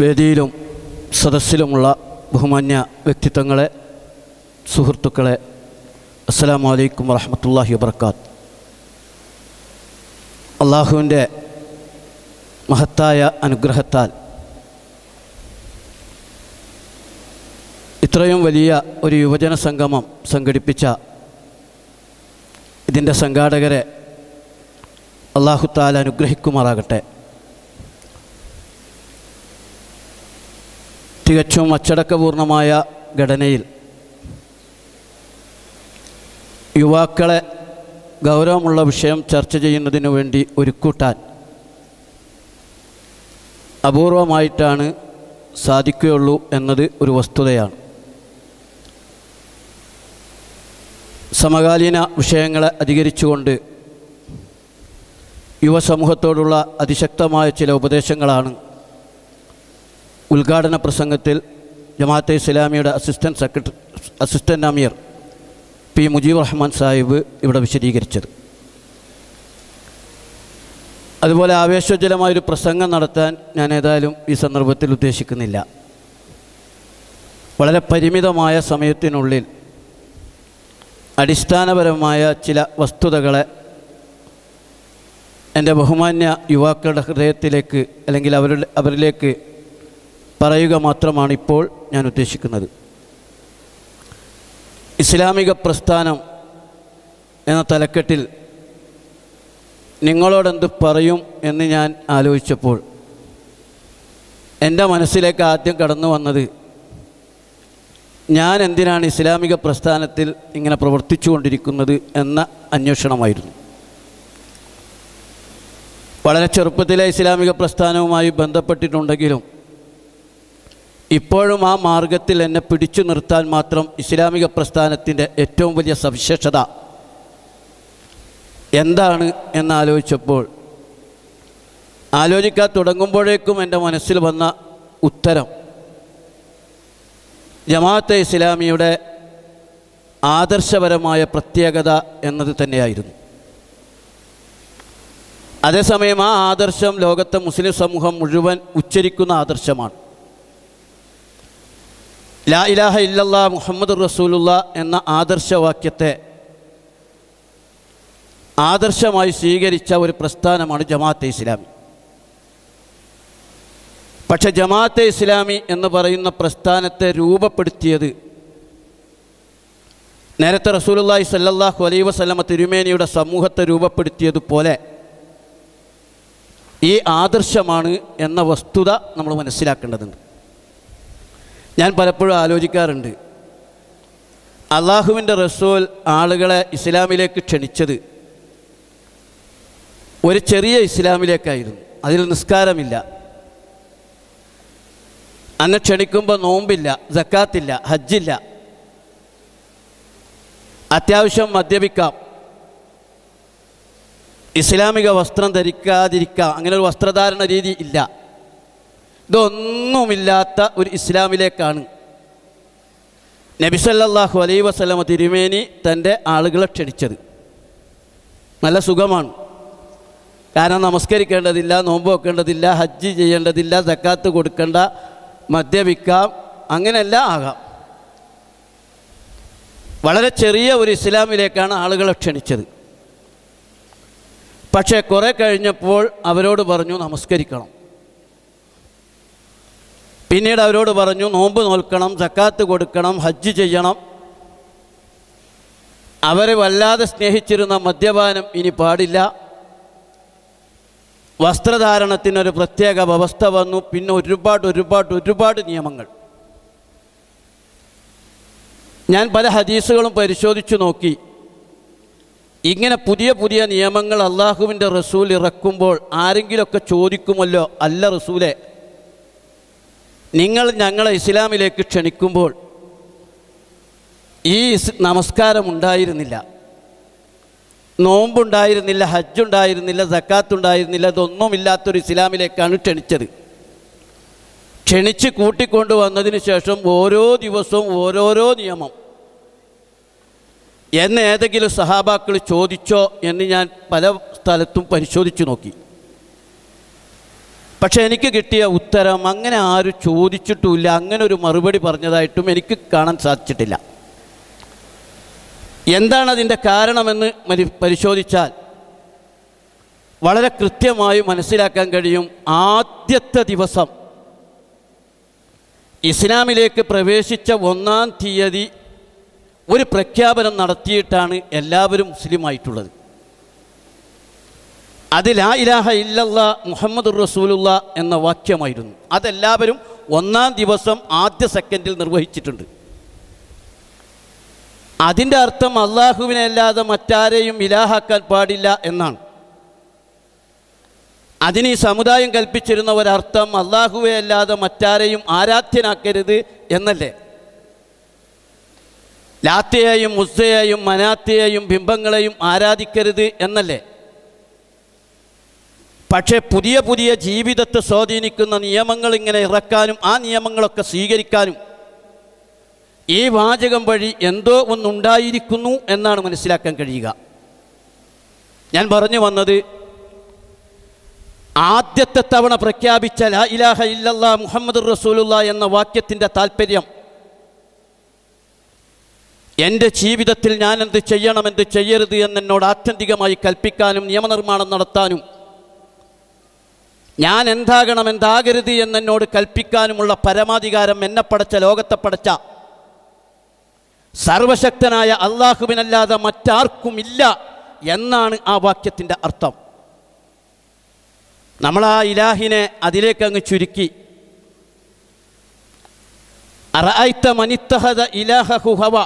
വേദിയിലും സദസ്സിലുമുള്ള ബഹുമാന്യ വ്യക്തിത്വങ്ങളെ സുഹൃത്തുക്കളെ അസ്സാം വലൈക്കും വറഹമത്തല്ലാഹി വബർക്കാത്ത് അള്ളാഹുവിൻ്റെ മഹത്തായ അനുഗ്രഹത്താൽ ഇത്രയും വലിയ ഒരു യുവജന സംഗമം സംഘടിപ്പിച്ച ഇതിൻ്റെ സംഘാടകരെ അള്ളാഹുത്താൽ അനുഗ്രഹിക്കുമാറാകട്ടെ തികച്ചും അച്ചടക്കപൂർണമായ ഘടനയിൽ യുവാക്കളെ ഗൗരവമുള്ള വിഷയം ചർച്ച ചെയ്യുന്നതിനു വേണ്ടി ഒരുക്കൂട്ടാൻ അപൂർവമായിട്ടാണ് സാധിക്കുകയുള്ളൂ എന്നത് ഒരു വസ്തുതയാണ് സമകാലീന വിഷയങ്ങളെ അധികരിച്ചുകൊണ്ട് യുവസമൂഹത്തോടുള്ള അതിശക്തമായ ചില ഉപദേശങ്ങളാണ് ഉദ്ഘാടന പ്രസംഗത്തിൽ ജമാഅത്തെ ഇസ്ലാമിയുടെ അസിസ്റ്റൻറ്റ് സെക്രട്ടറി അസിസ്റ്റൻ്റ് അമീർ പി മുജീബ് റഹ്മാൻ സാഹിബ് ഇവിടെ വിശദീകരിച്ചത് അതുപോലെ ആവേശോജ്വലമായൊരു പ്രസംഗം നടത്താൻ ഞാൻ ഏതായാലും ഈ സന്ദർഭത്തിൽ ഉദ്ദേശിക്കുന്നില്ല വളരെ പരിമിതമായ സമയത്തിനുള്ളിൽ അടിസ്ഥാനപരമായ ചില വസ്തുതകളെ എൻ്റെ ബഹുമാന്യ യുവാക്കളുടെ ഹൃദയത്തിലേക്ക് അല്ലെങ്കിൽ അവരുടെ അവരിലേക്ക് പറയുക മാത്രമാണ് ഇപ്പോൾ ഞാൻ ഉദ്ദേശിക്കുന്നത് ഇസ്ലാമിക പ്രസ്ഥാനം എന്ന തലക്കെട്ടിൽ നിങ്ങളോടെന്ത് പറയും എന്ന് ഞാൻ ആലോചിച്ചപ്പോൾ എൻ്റെ മനസ്സിലേക്ക് ആദ്യം കടന്നു വന്നത് ഞാൻ എന്തിനാണ് ഇസ്ലാമിക പ്രസ്ഥാനത്തിൽ ഇങ്ങനെ പ്രവർത്തിച്ചുകൊണ്ടിരിക്കുന്നത് എന്ന അന്വേഷണമായിരുന്നു വളരെ ചെറുപ്പത്തിലെ ഇസ്ലാമിക പ്രസ്ഥാനവുമായി ബന്ധപ്പെട്ടിട്ടുണ്ടെങ്കിലും ഇപ്പോഴും ആ മാർഗത്തിൽ എന്നെ പിടിച്ചു നിർത്താൻ മാത്രം ഇസ്ലാമിക പ്രസ്ഥാനത്തിൻ്റെ ഏറ്റവും വലിയ സവിശേഷത എന്താണ് എന്നാലോചിച്ചപ്പോൾ ആലോചിക്കാൻ തുടങ്ങുമ്പോഴേക്കും എൻ്റെ മനസ്സിൽ വന്ന ഉത്തരം ജമാഅത്തെ ഇസ്ലാമിയുടെ ആദർശപരമായ പ്രത്യേകത എന്നത് തന്നെയായിരുന്നു അതേസമയം ആ ആദർശം ലോകത്തെ മുസ്ലിം സമൂഹം മുഴുവൻ ഉച്ചരിക്കുന്ന ആദർശമാണ് ലാ ഇലാഹ ഇല്ലല്ല മുഹമ്മദ് റസൂലുള്ള എന്ന ആദർശവാക്യത്തെ ആദർശമായി സ്വീകരിച്ച ഒരു പ്രസ്ഥാനമാണ് ജമാഅത്തെ ഇസ്ലാമി പക്ഷെ ജമാഅത്തെ ഇസ്ലാമി എന്ന് പറയുന്ന പ്രസ്ഥാനത്തെ രൂപപ്പെടുത്തിയത് നേരത്തെ റസൂലുള്ളാഹി സല്ലല്ലാഹു അലൈഹി വസല്ലമ തിരുമേനിയുടെ സമൂഹത്തെ രൂപപ്പെടുത്തിയതുപോലെ ഈ ആദർശമാണ് എന്ന വസ്തുത നമ്മൾ മനസ്സിലാക്കേണ്ടതുണ്ട് ഞാൻ പലപ്പോഴും ആലോചിക്കാറുണ്ട് അള്ളാഹുവിൻ്റെ റസൂൽ ആളുകളെ ഇസ്ലാമിലേക്ക് ക്ഷണിച്ചത് ഒരു ചെറിയ ഇസ്ലാമിലേക്കായിരുന്നു അതിൽ നിസ്കാരമില്ല അന്ന് ക്ഷണിക്കുമ്പോൾ നോമ്പില്ല ജക്കാത്തില്ല ഹജ്ജില്ല അത്യാവശ്യം മദ്യപിക്കാം ഇസ്ലാമിക വസ്ത്രം ധരിക്കാതിരിക്കാം അങ്ങനെ ഒരു വസ്ത്രധാരണ രീതി ഇല്ല ഇതൊന്നുമില്ലാത്ത ഒരു ഇസ്ലാമിലേക്കാണ് നബിസല്ലാഹു അലൈ വസ്ലമ തിരുമേനി തൻ്റെ ആളുകളെ ക്ഷണിച്ചത് നല്ല സുഖമാണ് കാരണം നമസ്കരിക്കേണ്ടതില്ല നോമ്പ് വെക്കേണ്ടതില്ല ഹജ്ജ് ചെയ്യേണ്ടതില്ല സക്കാത്ത് കൊടുക്കേണ്ട മദ്യപിക്കാം അങ്ങനെയെല്ലാം ആകാം വളരെ ചെറിയ ഒരു ഇസ്ലാമിലേക്കാണ് ആളുകളെ ക്ഷണിച്ചത് പക്ഷേ കുറേ കഴിഞ്ഞപ്പോൾ അവരോട് പറഞ്ഞു നമസ്കരിക്കണം പിന്നീട് അവരോട് പറഞ്ഞു നോമ്പ് നോൽക്കണം സക്കാത്ത് കൊടുക്കണം ഹജ്ജ് ചെയ്യണം അവരെ വല്ലാതെ സ്നേഹിച്ചിരുന്ന മദ്യപാനം ഇനി പാടില്ല വസ്ത്രധാരണത്തിനൊരു പ്രത്യേക വ്യവസ്ഥ വന്നു പിന്നെ ഒരുപാട് ഒരുപാട് ഒരുപാട് നിയമങ്ങൾ ഞാൻ പല ഹദീസുകളും പരിശോധിച്ചു നോക്കി ഇങ്ങനെ പുതിയ പുതിയ നിയമങ്ങൾ അള്ളാഹുവിൻ്റെ റസൂൽ ഇറക്കുമ്പോൾ ആരെങ്കിലുമൊക്കെ ചോദിക്കുമല്ലോ അല്ല റസൂലെ നിങ്ങൾ ഞങ്ങളെ ഇസ്ലാമിലേക്ക് ക്ഷണിക്കുമ്പോൾ ഈ നമസ്കാരം ഉണ്ടായിരുന്നില്ല നോമ്പുണ്ടായിരുന്നില്ല ഹജ്ജുണ്ടായിരുന്നില്ല സക്കാത്തുണ്ടായിരുന്നില്ല ഇതൊന്നുമില്ലാത്തൊരു ഇസ്ലാമിലേക്കാണ് ക്ഷണിച്ചത് ക്ഷണിച്ച് കൂട്ടിക്കൊണ്ടു വന്നതിന് ശേഷം ഓരോ ദിവസവും ഓരോരോ നിയമം എന്നേതെങ്കിലും ഏതെങ്കിലും സഹാബാക്കൾ ചോദിച്ചോ എന്ന് ഞാൻ പല സ്ഥലത്തും പരിശോധിച്ചു നോക്കി പക്ഷേ എനിക്ക് കിട്ടിയ ഉത്തരം അങ്ങനെ ആരും ചോദിച്ചിട്ടുമില്ല അങ്ങനെ ഒരു മറുപടി പറഞ്ഞതായിട്ടും എനിക്ക് കാണാൻ സാധിച്ചിട്ടില്ല എന്താണ് അതിൻ്റെ കാരണമെന്ന് പരിശോധിച്ചാൽ വളരെ കൃത്യമായി മനസ്സിലാക്കാൻ കഴിയും ആദ്യത്തെ ദിവസം ഇസ്ലാമിലേക്ക് പ്രവേശിച്ച ഒന്നാം തീയതി ഒരു പ്രഖ്യാപനം നടത്തിയിട്ടാണ് എല്ലാവരും മുസ്ലിമായിട്ടുള്ളത് അത് ലാ ഇലാഹ ഇല്ലല്ല മുഹമ്മദ് റസൂലുള്ള എന്ന വാക്യമായിരുന്നു അതെല്ലാവരും ഒന്നാം ദിവസം ആദ്യ സെക്കൻഡിൽ നിർവഹിച്ചിട്ടുണ്ട് അതിൻ്റെ അർത്ഥം അള്ളാഹുവിനെ അല്ലാതെ മറ്റാരെയും ഇലാഹാക്കാൻ പാടില്ല എന്നാണ് അതിന് ഈ സമുദായം കൽപ്പിച്ചിരുന്ന ഒരർത്ഥം അള്ളാഹുവെ അല്ലാതെ മറ്റാരെയും ആരാധ്യനാക്കരുത് എന്നല്ലേ ലാത്തയെയും മുസ്സയെയും മനാത്തയെയും ബിംബങ്ങളെയും ആരാധിക്കരുത് എന്നല്ലേ പക്ഷേ പുതിയ പുതിയ ജീവിതത്തെ സ്വാധീനിക്കുന്ന നിയമങ്ങൾ ഇങ്ങനെ ഇറക്കാനും ആ നിയമങ്ങളൊക്കെ സ്വീകരിക്കാനും ഈ വാചകം വഴി എന്തോ ഒന്നുണ്ടായിരിക്കുന്നു എന്നാണ് മനസ്സിലാക്കാൻ കഴിയുക ഞാൻ പറഞ്ഞു വന്നത് ആദ്യത്തെ തവണ പ്രഖ്യാപിച്ച ലാ ഇലാഹ ഇല്ലല്ല മുഹമ്മദ് റസൂലുള്ള എന്ന വാക്യത്തിൻ്റെ താല്പര്യം എൻ്റെ ജീവിതത്തിൽ ഞാൻ എന്ത് ചെയ്യണം എന്ത് ചെയ്യരുത് എന്നെന്നോട് ആത്യന്തികമായി കൽപ്പിക്കാനും നിയമനിർമ്മാണം നടത്താനും ഞാൻ എന്താകണം എന്താകരുത് എന്നോട് കൽപ്പിക്കാനുമുള്ള പരമാധികാരം എന്നെ പടച്ച ലോകത്തെ പടച്ച സർവശക്തനായ അള്ളാഹുവിനല്ലാതെ മറ്റാർക്കും ഇല്ല എന്നാണ് ആ വാക്യത്തിൻ്റെ അർത്ഥം നമ്മൾ ആ ഇലാഹിനെ അതിലേക്ക് അങ്ങ് ചുരുക്കി മനിത്തഹദ ഹവ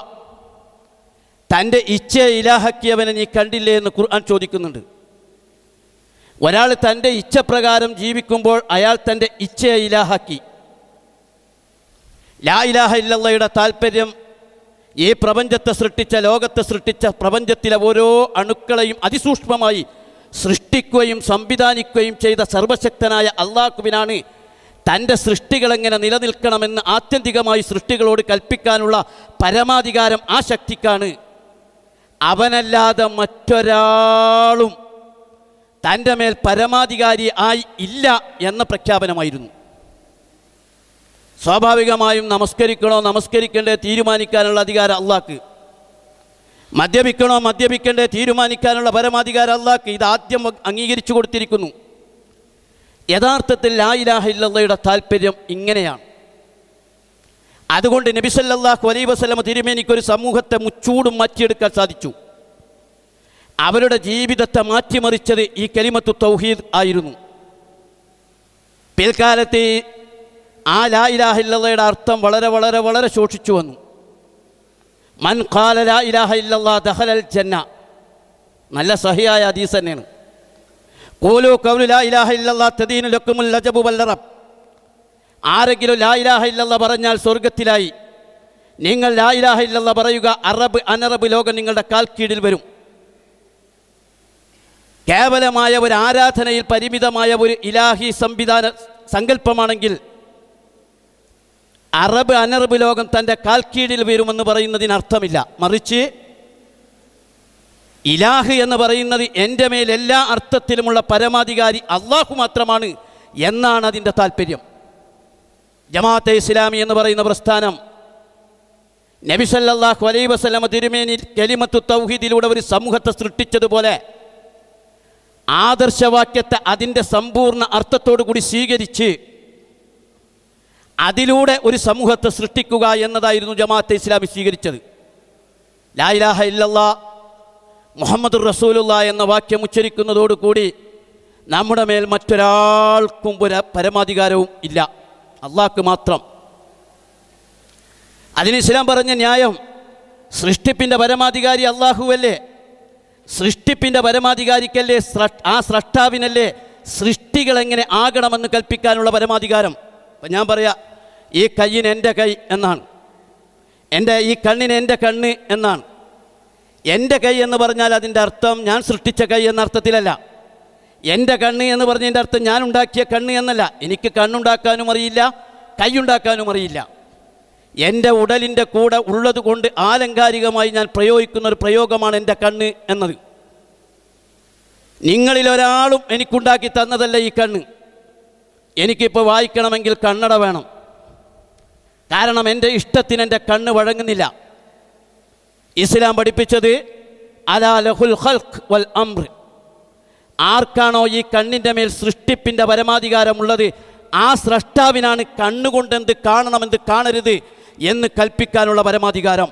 തൻ്റെ ഇച്ഛ ഇലാഹക്കിയവനെ നീ കണ്ടില്ലേ എന്ന് ഖുർആൻ ചോദിക്കുന്നുണ്ട് ഒരാൾ തൻ്റെ ഇച്ഛപ്രകാരം ജീവിക്കുമ്പോൾ അയാൾ തൻ്റെ ഇച്ഛയെ ഇലാഹാക്കി ലാ ഇലാഹ ഇല്ലയുടെ താല്പര്യം ഈ പ്രപഞ്ചത്തെ സൃഷ്ടിച്ച ലോകത്തെ സൃഷ്ടിച്ച പ്രപഞ്ചത്തിലെ ഓരോ അണുക്കളെയും അതിസൂക്ഷ്മമായി സൃഷ്ടിക്കുകയും സംവിധാനിക്കുകയും ചെയ്ത സർവശക്തനായ അള്ളാഹുവിനാണ് തൻ്റെ സൃഷ്ടികളെങ്ങനെ നിലനിൽക്കണമെന്ന് ആത്യന്തികമായി സൃഷ്ടികളോട് കൽപ്പിക്കാനുള്ള പരമാധികാരം ആ ശക്തിക്കാണ് അവനല്ലാതെ മറ്റൊരാളും തൻ്റെ മേൽ പരമാധികാരി ആയി ഇല്ല എന്ന പ്രഖ്യാപനമായിരുന്നു സ്വാഭാവികമായും നമസ്കരിക്കണോ നമസ്കരിക്കേണ്ടേ തീരുമാനിക്കാനുള്ള അധികാരം അള്ളാക്ക് മദ്യപിക്കണോ മദ്യപിക്കേണ്ടേ തീരുമാനിക്കാനുള്ള പരമാധികാരം അള്ളാക്ക് ഇത് ആദ്യം അംഗീകരിച്ചു കൊടുത്തിരിക്കുന്നു യഥാർത്ഥത്തിൽ ലായിലാഹ ഇല്ലയുടെ താല്പര്യം ഇങ്ങനെയാണ് അതുകൊണ്ട് നബിസല്ലാഹു അലൈ വസ്ലമ തിരുമേനിക്കൊരു സമൂഹത്തെ മുച്ചൂടും മാറ്റിയെടുക്കാൻ സാധിച്ചു അവരുടെ ജീവിതത്തെ മാറ്റിമറിച്ചത് ഈ കലിമത്തു തൗഹീദ് ആയിരുന്നു പിൽക്കാലത്ത് ആ ലാ അർത്ഥം വളരെ വളരെ വളരെ ശോഷിച്ചു വന്നു മൻ ഖാല ലാ ഇലാഹ ദഹലൽ ജന്ന നല്ല സഹിയായ ഹദീസ് തന്നെയാണ് കോലു കൗലു ലാ ഇലാഹ തദീനു ആരെങ്കിലും ലാ ഇലാഹ പറഞ്ഞാൽ സ്വർഗത്തിലായി നിങ്ങൾ ലാ ഇലാഹ പറയുക അറബ് അനറബ് ലോകം നിങ്ങളുടെ കാൽക്കീഴിൽ വരും കേവലമായ ഒരു ആരാധനയിൽ പരിമിതമായ ഒരു ഇലാഹി സംവിധാന സങ്കല്പമാണെങ്കിൽ അറബ് അനറബ് ലോകം തൻ്റെ കാൽക്കീഴിൽ വരുമെന്ന് പറയുന്നതിന് അർത്ഥമില്ല മറിച്ച് ഇലാഹ് എന്ന് പറയുന്നത് എൻ്റെ മേൽ എല്ലാ അർത്ഥത്തിലുമുള്ള പരമാധികാരി അള്ളാഹു മാത്രമാണ് എന്നാണ് അതിൻ്റെ താല്പര്യം ജമാഅത്തെ ഇസ്ലാമി എന്ന് പറയുന്ന പ്രസ്ഥാനം നബിസല്ലാഹു അലൈ വസ്ലമ തിരുമേനി കലിമത്തു തൗഹീദിലൂടെ ഒരു സമൂഹത്തെ സൃഷ്ടിച്ചതുപോലെ ആദർശവാക്യത്തെ അതിൻ്റെ സമ്പൂർണ്ണ അർത്ഥത്തോടു കൂടി സ്വീകരിച്ച് അതിലൂടെ ഒരു സമൂഹത്തെ സൃഷ്ടിക്കുക എന്നതായിരുന്നു ജമാഅത്തെ ഇസ്ലാമി സ്വീകരിച്ചത് ലായിലാഹ ഇല്ലല്ലാ മുഹമ്മദ് റസൂലുള്ള എന്ന വാക്യം ഉച്ചരിക്കുന്നതോടുകൂടി നമ്മുടെ മേൽ മറ്റൊരാൾക്കും ഒരു പരമാധികാരവും ഇല്ല അള്ളാഹ്ക്ക് മാത്രം അതിന് ഇസ്ലാം പറഞ്ഞ ന്യായം സൃഷ്ടിപ്പിൻ്റെ പരമാധികാരി അള്ളാഹുവല്ലേ സൃഷ്ടിപ്പിൻ്റെ പരമാധികാരിക്കല്ലേ ആ സ്രഷ്ടാവിനല്ലേ സൃഷ്ടികൾ എങ്ങനെ ആകണമെന്ന് കൽപ്പിക്കാനുള്ള പരമാധികാരം അപ്പം ഞാൻ പറയാം ഈ കയ്യിന് എൻ്റെ കൈ എന്നാണ് എൻ്റെ ഈ കണ്ണിന് എൻ്റെ കണ്ണ് എന്നാണ് എൻ്റെ കൈ എന്ന് പറഞ്ഞാൽ അതിൻ്റെ അർത്ഥം ഞാൻ സൃഷ്ടിച്ച കൈ എന്ന അർത്ഥത്തിലല്ല എൻ്റെ കണ്ണ് എന്ന് പറഞ്ഞതിൻ്റെ അർത്ഥം ഞാൻ ഉണ്ടാക്കിയ കണ്ണ് എന്നല്ല എനിക്ക് കണ്ണുണ്ടാക്കാനും അറിയില്ല കൈ ഉണ്ടാക്കാനും അറിയില്ല എൻ്റെ ഉടലിൻ്റെ കൂടെ ഉള്ളത് കൊണ്ട് ആലങ്കാരികമായി ഞാൻ പ്രയോഗിക്കുന്ന ഒരു പ്രയോഗമാണ് എൻ്റെ കണ്ണ് എന്നത് നിങ്ങളിൽ ഒരാളും എനിക്കുണ്ടാക്കി തന്നതല്ല ഈ കണ്ണ് എനിക്കിപ്പോൾ വായിക്കണമെങ്കിൽ കണ്ണട വേണം കാരണം എൻ്റെ ഇഷ്ടത്തിന് എൻ്റെ കണ്ണ് വഴങ്ങുന്നില്ല ഇസ്ലാം പഠിപ്പിച്ചത് അലാ ലഹുൽ ഹൽഖ് വൽ അമ്ര ആർക്കാണോ ഈ കണ്ണിൻ്റെ മേൽ സൃഷ്ടിപ്പിൻ്റെ പരമാധികാരമുള്ളത് ആ സ്രഷ്ടാവിനാണ് കണ്ണുകൊണ്ടെന്ത് കാണണമെന്ത് കാണരുത് എന്ന് കൽപ്പിക്കാനുള്ള പരമാധികാരം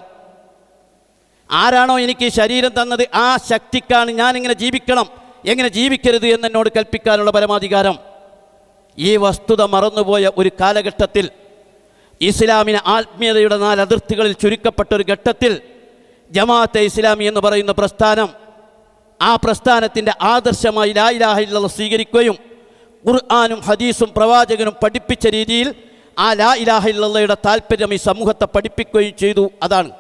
ആരാണോ എനിക്ക് ശരീരം തന്നത് ആ ശക്തിക്കാണ് ഞാൻ ഇങ്ങനെ ജീവിക്കണം എങ്ങനെ ജീവിക്കരുത് എന്ന് എന്നോട് കൽപ്പിക്കാനുള്ള പരമാധികാരം ഈ വസ്തുത മറന്നുപോയ ഒരു കാലഘട്ടത്തിൽ ഇസ്ലാമിന് ആത്മീയതയുടെ നാല് അതിർത്തികളിൽ ചുരുക്കപ്പെട്ട ഒരു ഘട്ടത്തിൽ ജമാഅത്തെ ഇസ്ലാമി എന്ന് പറയുന്ന പ്രസ്ഥാനം ആ പ്രസ്ഥാനത്തിൻ്റെ ആദർശമായി ലായിലാഹില്ല സ്വീകരിക്കുകയും ഖുർആാനും ഹദീസും പ്രവാചകനും പഠിപ്പിച്ച രീതിയിൽ ആ ലാ ഇലാഹ താല്പര്യം ഈ സമൂഹത്തെ പഠിപ്പിക്കുകയും ചെയ്തു അതാണ്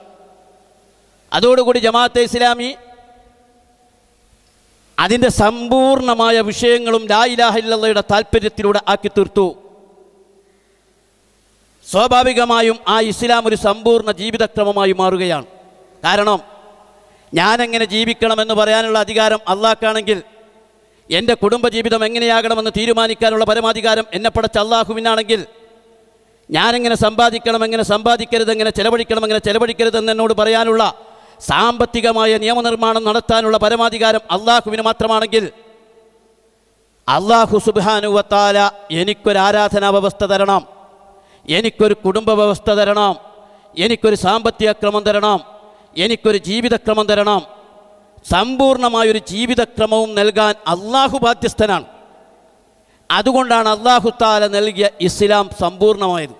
അതോടുകൂടി ജമാഅത്തെ ഇസ്ലാമി അതിൻ്റെ സമ്പൂർണമായ വിഷയങ്ങളും ലാ ഇലാഹ താല്പര്യത്തിലൂടെ ആക്കി തീർത്തു സ്വാഭാവികമായും ആ ഇസ്ലാം ഒരു സമ്പൂർണ്ണ ജീവിതക്രമമായി മാറുകയാണ് കാരണം ഞാനെങ്ങനെ ജീവിക്കണമെന്ന് പറയാനുള്ള അധികാരം അള്ളാഹ്ക്കാണെങ്കിൽ എൻ്റെ കുടുംബജീവിതം എങ്ങനെയാകണമെന്ന് തീരുമാനിക്കാനുള്ള പരമാധികാരം എന്നെ പടച്ച അള്ളാഹുവിനാണെങ്കിൽ ഞാനെങ്ങനെ സമ്പാദിക്കണം എങ്ങനെ സമ്പാദിക്കരുത് എങ്ങനെ ചെലവഴിക്കണം എങ്ങനെ ചെലവഴിക്കരുത് എന്ന് എന്നോട് പറയാനുള്ള സാമ്പത്തികമായ നിയമനിർമ്മാണം നടത്താനുള്ള പരമാധികാരം അള്ളാഹുവിന് മാത്രമാണെങ്കിൽ അള്ളാഹു സുബാനുവത്താല എനിക്കൊരു ആരാധനാ വ്യവസ്ഥ തരണം എനിക്കൊരു കുടുംബ വ്യവസ്ഥ തരണം എനിക്കൊരു സാമ്പത്തിക ക്രമം തരണം എനിക്കൊരു ജീവിതക്രമം തരണം സമ്പൂർണമായൊരു ജീവിതക്രമവും നൽകാൻ അള്ളാഹു ബാധ്യസ്ഥനാണ് അതുകൊണ്ടാണ് താല നൽകിയ ഇസ്ലാം സമ്പൂർണമായത്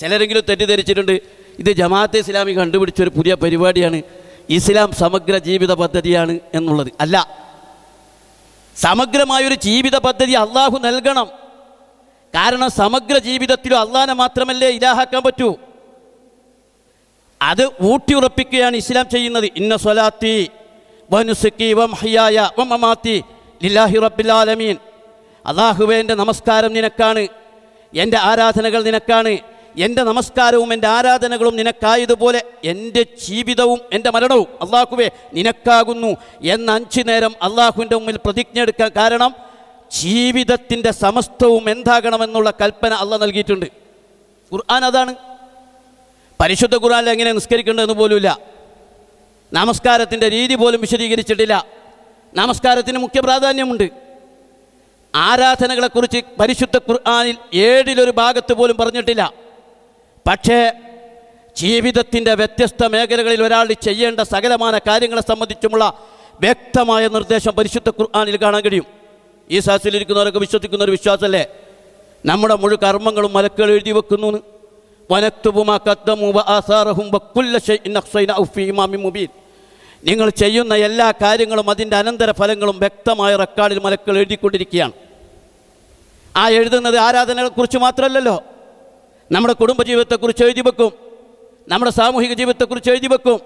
ചിലരെങ്കിലും തെറ്റിദ്ധരിച്ചിട്ടുണ്ട് ഇത് ജമാഅത്തെ ഇസ്ലാമി കണ്ടുപിടിച്ച ഒരു പുതിയ പരിപാടിയാണ് ഇസ്ലാം സമഗ്ര ജീവിത പദ്ധതിയാണ് എന്നുള്ളത് അല്ല സമഗ്രമായൊരു ജീവിത പദ്ധതി അള്ളാഹു നൽകണം കാരണം സമഗ്ര ജീവിതത്തിലും അള്ളാഹനെ മാത്രമല്ലേ ഇലാഹാക്കാൻ പറ്റൂ അത് ഊട്ടിയുറപ്പിക്കുകയാണ് ഇസ്ലാം ചെയ്യുന്നത് ഇന്ന സ്വലാത്തി വനുസുക്കി വം ഹിയായ വം ലില്ലാഹി റബ്ബിലാലമീൻ അള്ളാഹുവേ എൻ്റെ നമസ്കാരം നിനക്കാണ് എൻ്റെ ആരാധനകൾ നിനക്കാണ് എൻ്റെ നമസ്കാരവും എൻ്റെ ആരാധനകളും നിനക്കായതുപോലെ എൻ്റെ ജീവിതവും എൻ്റെ മരണവും അള്ളാഹുവേ നിനക്കാകുന്നു എന്ന അഞ്ചു നേരം അള്ളാഹുവിൻ്റെ മുമ്പിൽ പ്രതിജ്ഞ എടുക്കാൻ കാരണം ജീവിതത്തിൻ്റെ സമസ്തവും എന്താകണമെന്നുള്ള കൽപ്പന അള്ളാഹ് നൽകിയിട്ടുണ്ട് ഖുർആൻ അതാണ് പരിശുദ്ധ ഖുർആനിൽ എങ്ങനെ നിസ്കരിക്കേണ്ടതെന്ന് പോലുമില്ല നമസ്കാരത്തിൻ്റെ രീതി പോലും വിശദീകരിച്ചിട്ടില്ല നമസ്കാരത്തിന് മുഖ്യ പ്രാധാന്യമുണ്ട് ആരാധനകളെക്കുറിച്ച് പരിശുദ്ധ ഖുർആാനിൽ ഏഴിലൊരു ഭാഗത്ത് പോലും പറഞ്ഞിട്ടില്ല പക്ഷേ ജീവിതത്തിൻ്റെ വ്യത്യസ്ത മേഖലകളിൽ ഒരാൾ ചെയ്യേണ്ട സകലമായ കാര്യങ്ങളെ സംബന്ധിച്ചുമുള്ള വ്യക്തമായ നിർദ്ദേശം പരിശുദ്ധ ഖുർആാനിൽ കാണാൻ കഴിയും ഈ സാസിലിരിക്കുന്നവരൊക്കെ വിശ്വസിക്കുന്ന ഒരു വിശ്വാസമല്ലേ നമ്മുടെ മുഴു കർമ്മങ്ങളും മലക്കുകൾ എഴുതി വെക്കുന്നു നിങ്ങൾ ചെയ്യുന്ന എല്ലാ കാര്യങ്ങളും അതിൻ്റെ അനന്തര ഫലങ്ങളും വ്യക്തമായ റെക്കാർഡിൽ മലക്കുകൾ എഴുതിക്കൊണ്ടിരിക്കുകയാണ് ആ എഴുതുന്നത് ആരാധനകളെക്കുറിച്ച് മാത്രമല്ലല്ലോ നമ്മുടെ കുടുംബജീവിതത്തെക്കുറിച്ച് എഴുതി വെക്കും നമ്മുടെ സാമൂഹിക ജീവിതത്തെക്കുറിച്ച് എഴുതി വെക്കും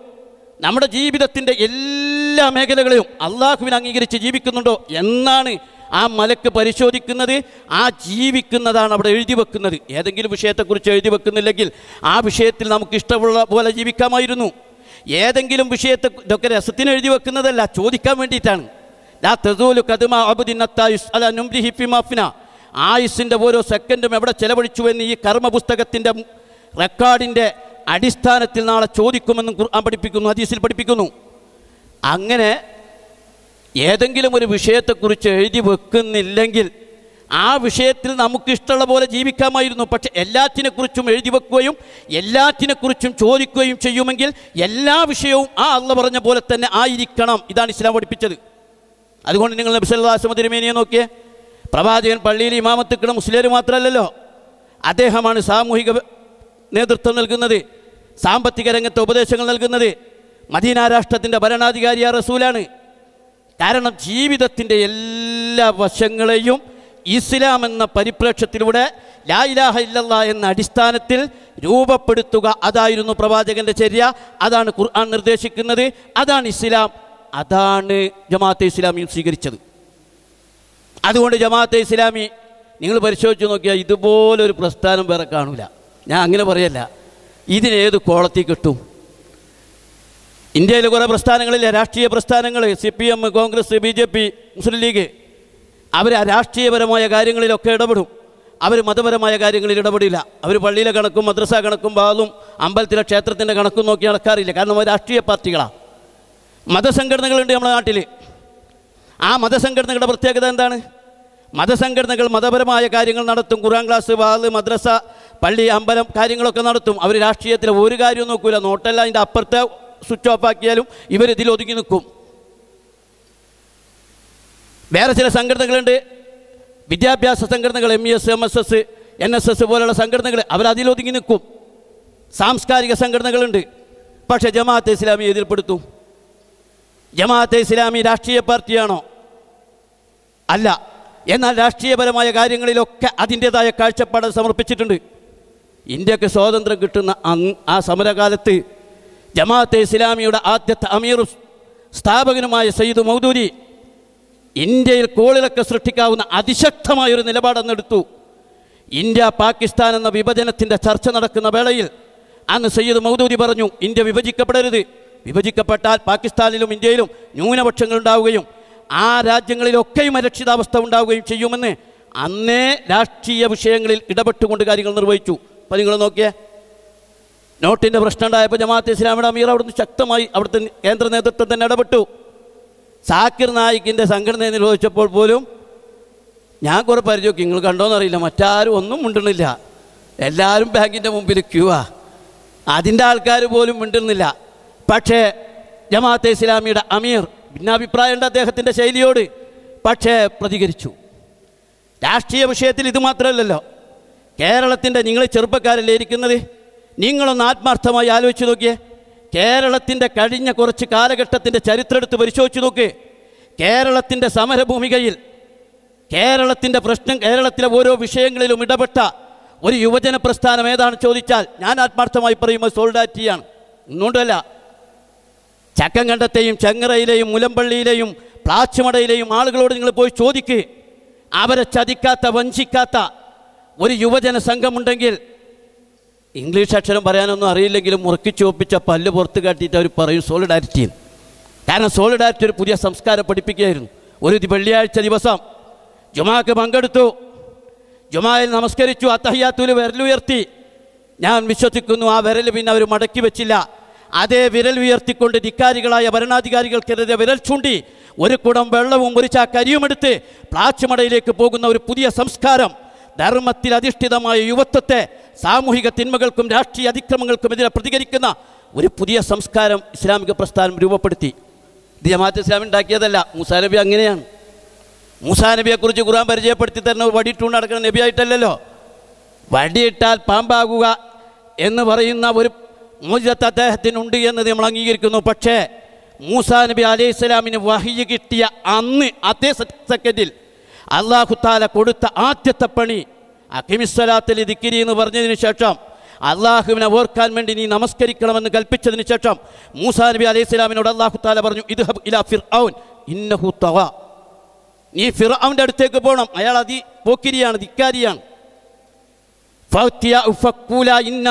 നമ്മുടെ ജീവിതത്തിൻ്റെ എല്ലാ മേഖലകളെയും അള്ളാഹുവിനെ അംഗീകരിച്ച് ജീവിക്കുന്നുണ്ടോ എന്നാണ് ആ മലക്ക് പരിശോധിക്കുന്നത് ആ ജീവിക്കുന്നതാണ് അവിടെ എഴുതി വെക്കുന്നത് ഏതെങ്കിലും വിഷയത്തെക്കുറിച്ച് എഴുതി വെക്കുന്നില്ലെങ്കിൽ ആ വിഷയത്തിൽ നമുക്ക് ഇഷ്ടമുള്ള പോലെ ജീവിക്കാമായിരുന്നു ഏതെങ്കിലും വിഷയത്തെ ഇതൊക്കെ രസത്തിന് എഴുതി വെക്കുന്നതല്ല ചോദിക്കാൻ വേണ്ടിയിട്ടാണ് ലാ തെസൂലു കതുമ അബുദിനത്തായുസ് അല നുംരി ഹിഫിമാഫിന ആയുസിൻ്റെ ഓരോ സെക്കൻഡും എവിടെ ചെലവഴിച്ചുവെന്ന് ഈ കർമ്മപുസ്തകത്തിൻ്റെ റെക്കോർഡിൻ്റെ അടിസ്ഥാനത്തിൽ നാളെ ചോദിക്കുമെന്നും ഖുർആൻ പഠിപ്പിക്കുന്നു ഹദീസിൽ പഠിപ്പിക്കുന്നു അങ്ങനെ ഏതെങ്കിലും ഒരു വിഷയത്തെക്കുറിച്ച് എഴുതി വെക്കുന്നില്ലെങ്കിൽ ആ വിഷയത്തിൽ നമുക്കിഷ്ടമുള്ള പോലെ ജീവിക്കാമായിരുന്നു പക്ഷെ എല്ലാറ്റിനെക്കുറിച്ചും എഴുതി വെക്കുകയും എല്ലാറ്റിനെക്കുറിച്ചും ചോദിക്കുകയും ചെയ്യുമെങ്കിൽ എല്ലാ വിഷയവും ആ അള്ള പറഞ്ഞ പോലെ തന്നെ ആയിരിക്കണം ഇതാണ് ഇസ്ലാം പഠിപ്പിച്ചത് അതുകൊണ്ട് നിങ്ങൾ നബിസ് അല്ലാസ്മ നോക്കിയേ പ്രവാചകൻ പള്ളിയിൽ ഇമാമത്തുക്കളും മുസ്ലിം മാത്രമല്ലല്ലോ അദ്ദേഹമാണ് സാമൂഹിക നേതൃത്വം നൽകുന്നത് സാമ്പത്തിക രംഗത്തെ ഉപദേശങ്ങൾ നൽകുന്നത് മദീന രാഷ്ട്രത്തിൻ്റെ ഭരണാധികാരി ആ റസൂലാണ് കാരണം ജീവിതത്തിൻ്റെ എല്ലാ വശങ്ങളെയും ഇസ്ലാം എന്ന പരിപ്രേക്ഷത്തിലൂടെ ലായിലാഹ ഇല്ലല്ല എന്ന അടിസ്ഥാനത്തിൽ രൂപപ്പെടുത്തുക അതായിരുന്നു പ്രവാചകൻ്റെ ചര്യ അതാണ് ഖുർആൻ നിർദ്ദേശിക്കുന്നത് അതാണ് ഇസ്ലാം അതാണ് ജമാഅത്തെ ഇസ്ലാമിയും സ്വീകരിച്ചത് അതുകൊണ്ട് ജമാഅത്തെ ഇസ്ലാമി നിങ്ങൾ പരിശോധിച്ച് നോക്കിയാൽ ഇതുപോലൊരു പ്രസ്ഥാനം വേറെ കാണില്ല ഞാൻ അങ്ങനെ പറയല്ല ഇതിനേത് കോളത്തിൽ കിട്ടും ഇന്ത്യയിലെ കുറേ പ്രസ്ഥാനങ്ങളില്ലേ രാഷ്ട്രീയ പ്രസ്ഥാനങ്ങൾ C P M Congress B J P Muslim League അവർ രാഷ്ട്രീയപരമായ കാര്യങ്ങളിലൊക്കെ ഇടപെടും അവർ മതപരമായ കാര്യങ്ങളിൽ ഇടപെടില്ല അവർ പള്ളിയിലെ കണക്കും മദ്രസ കണക്കും ബാലും അമ്പലത്തിലെ ക്ഷേത്രത്തിൻ്റെ കണക്കും നോക്കി നടക്കാറില്ല കാരണം അവർ രാഷ്ട്രീയ പാർട്ടികളാണ് മതസംഘടനകളുണ്ട് നമ്മുടെ നാട്ടിൽ ആ മതസംഘടനകളുടെ പ്രത്യേകത എന്താണ് മതസംഘടനകൾ മതപരമായ കാര്യങ്ങൾ നടത്തും ഖുറാൻ ക്ലാസ് വാള് മദ്രസ പള്ളി അമ്പലം കാര്യങ്ങളൊക്കെ നടത്തും അവർ രാഷ്ട്രീയത്തിൽ ഒരു കാര്യവും നോക്കൂല നോട്ടല്ല അതിൻ്റെ അപ്പുറത്തെ സ്വിച്ച് ഓഫ് ആക്കിയാലും ഇവരിതിൽ ഒതുങ്ങി നിൽക്കും വേറെ ചില സംഘടനകളുണ്ട് വിദ്യാഭ്യാസ സംഘടനകൾ M E S M S S N S S പോലുള്ള സംഘടനകൾ ഒതുങ്ങി നിൽക്കും സാംസ്കാരിക സംഘടനകളുണ്ട് പക്ഷേ ജമാഅത്ത് ഇസ്ലാമി ഇതിൽപ്പെടുത്തും ജമാഅത്തെ ഇസ്ലാമി രാഷ്ട്രീയ പാർട്ടിയാണോ അല്ല എന്നാൽ രാഷ്ട്രീയപരമായ കാര്യങ്ങളിലൊക്കെ അതിൻ്റേതായ കാഴ്ചപ്പാട് സമർപ്പിച്ചിട്ടുണ്ട് ഇന്ത്യക്ക് സ്വാതന്ത്ര്യം കിട്ടുന്ന ആ സമരകാലത്ത് ജമാഅത്തെ ഇസ്ലാമിയുടെ ആദ്യത്തെ അമീറും സ്ഥാപകനുമായ സയ്യിദ് മൗദൂരി ഇന്ത്യയിൽ കോളിളൊക്കെ സൃഷ്ടിക്കാവുന്ന അതിശക്തമായൊരു നിലപാടെന്നെടുത്തു ഇന്ത്യ പാകിസ്ഥാൻ എന്ന വിഭജനത്തിൻ്റെ ചർച്ച നടക്കുന്ന വേളയിൽ അന്ന് സയ്യിദ് മൗദൂരി പറഞ്ഞു ഇന്ത്യ വിഭജിക്കപ്പെടരുത് വിഭജിക്കപ്പെട്ടാൽ പാകിസ്ഥാനിലും ഇന്ത്യയിലും ന്യൂനപക്ഷങ്ങൾ ഉണ്ടാവുകയും ആ രാജ്യങ്ങളിലൊക്കെയും അരക്ഷിതാവസ്ഥ ഉണ്ടാവുകയും ചെയ്യുമെന്ന് അന്നേ രാഷ്ട്രീയ വിഷയങ്ങളിൽ ഇടപെട്ടുകൊണ്ട് കാര്യങ്ങൾ നിർവഹിച്ചു അപ്പം നിങ്ങൾ നോക്കിയേ നോട്ടിൻ്റെ പ്രശ്നം ഉണ്ടായപ്പോൾ ജമാഅത്ത് ഇസ്ലാമിയുടെ അമീർ അവിടുന്ന് ശക്തമായി അവിടുത്തെ കേന്ദ്ര നേതൃത്വം തന്നെ ഇടപെട്ടു സാക്കിർ നായിക്കിൻ്റെ സംഘടന നിരോധിച്ചപ്പോൾ പോലും ഞാൻ കുറേ പരിചയമൊക്കെ നിങ്ങൾ കണ്ടോന്നറിയില്ല മറ്റാരും ഒന്നും മുണ്ടണില്ല എല്ലാവരും ബാങ്കിൻ്റെ മുമ്പിൽ ക്യൂവാ അതിൻ്റെ ആൾക്കാർ പോലും മിണ്ടുന്നില്ല പക്ഷേ ജമാഅത്തെ ഇസ്ലാമിയുടെ അമീർ ഭിന്നാഭിപ്രായമുണ്ട് അദ്ദേഹത്തിൻ്റെ ശൈലിയോട് പക്ഷേ പ്രതികരിച്ചു രാഷ്ട്രീയ വിഷയത്തിൽ ഇത് മാത്രമല്ലല്ലോ കേരളത്തിൻ്റെ നിങ്ങൾ ചെറുപ്പക്കാരല്ലേ ഇരിക്കുന്നത് നിങ്ങളൊന്ന് ആത്മാർത്ഥമായി ആലോചിച്ച് നോക്കിയേ കേരളത്തിൻ്റെ കഴിഞ്ഞ കുറച്ച് കാലഘട്ടത്തിൻ്റെ ചരിത്രം എടുത്ത് പരിശോധിച്ച് നോക്ക് കേരളത്തിൻ്റെ സമരഭൂമികയിൽ കേരളത്തിൻ്റെ പ്രശ്നം കേരളത്തിലെ ഓരോ വിഷയങ്ങളിലും ഇടപെട്ട ഒരു യുവജന പ്രസ്ഥാനം ഏതാണ് ചോദിച്ചാൽ ഞാൻ ആത്മാർത്ഥമായി പറയുമ്പോൾ സോൾഡാറ്റിയാണ് ഒന്നുകൊണ്ടല്ല ചക്കങ്കണ്ടത്തെയും ചെങ്ങറയിലെയും മുലമ്പള്ളിയിലെയും പ്ലാച്ചുമടയിലെയും ആളുകളോട് നിങ്ങൾ പോയി ചോദിക്ക് അവരെ ചതിക്കാത്ത വഞ്ചിക്കാത്ത ഒരു യുവജന സംഘമുണ്ടെങ്കിൽ ഇംഗ്ലീഷ് അക്ഷരം പറയാനൊന്നും അറിയില്ലെങ്കിലും മുറുക്കി ചോപ്പിച്ച പല്ല് പുറത്ത് കാട്ടിയിട്ട് അവർ പറയും സോളിഡാരിറ്റി കാരണം സോളിഡാരിറ്റി ഒരു പുതിയ സംസ്കാരം പഠിപ്പിക്കുകയായിരുന്നു ഒരു വെള്ളിയാഴ്ച ദിവസം ജുമാക്ക് പങ്കെടുത്തു ജുമായിൽ നമസ്കരിച്ചു അത്തഹ്യാത്തൂല് വിരലുയർത്തി ഞാൻ വിശ്വസിക്കുന്നു ആ വിരൽ പിന്നെ അവർ മടക്കി വെച്ചില്ല അതേ വിരൽ ഉയർത്തിക്കൊണ്ട് ധിക്കാരികളായ ഭരണാധികാരികൾക്കെതിരെ വിരൽ ചൂണ്ടി ഒരു കുടം വെള്ളവും ഒരു ചാക്കരിയും എടുത്ത് പ്ലാച്ചുമടയിലേക്ക് പോകുന്ന ഒരു പുതിയ സംസ്കാരം ധർമ്മത്തിൽ അധിഷ്ഠിതമായ യുവത്വത്തെ സാമൂഹിക തിന്മകൾക്കും രാഷ്ട്രീയ അതിക്രമങ്ങൾക്കുമെതിരെ പ്രതികരിക്കുന്ന ഒരു പുതിയ സംസ്കാരം ഇസ്ലാമിക പ്രസ്ഥാനം രൂപപ്പെടുത്തി ഇത് ജമാഅത്ത് ഇസ്ലാം ഉണ്ടാക്കിയതല്ല മുസാ നബി അങ്ങനെയാണ് മുസാ നബിയെക്കുറിച്ച് ഖുർആൻ പരിചയപ്പെടുത്തി തന്നെ വടിയിട്ടുകൊണ്ട് നടക്കുന്ന നബിയായിട്ടല്ലല്ലോ വടിയിട്ടാൽ പാമ്പാകുക എന്ന് പറയുന്ന ഒരു മോചിതത്ത് അദ്ദേഹത്തിനുണ്ട് എന്ന് നമ്മൾ അംഗീകരിക്കുന്നു പക്ഷേ മൂസാ നബി അലൈഹി ഇസ്ലാമിന് വഹിയ കിട്ടിയ അന്ന് അതേ സെക്കൻഡിൽ അള്ളാഹുത്താല കൊടുത്ത ആദ്യത്തെ പണി അഖിമിസ്വലാത്തിൽ ദിക്കിരി എന്ന് പറഞ്ഞതിന് ശേഷം അള്ളാഹുവിനെ ഓർക്കാൻ വേണ്ടി നീ നമസ്കരിക്കണമെന്ന് കൽപ്പിച്ചതിന് ശേഷം മൂസാ നബി അലൈഹി ഇസ്ലാമിനോട് അള്ളാഹുത്താല പറഞ്ഞു ഇത് ഇലാ ഇന്നഹു തവ നീ ഫിർ അവൻ്റെ അടുത്തേക്ക് പോകണം അയാൾ അതി പോക്കിരിയാണ് ധിക്കാരിയാണ് ഖുറാനിലുണ്ട്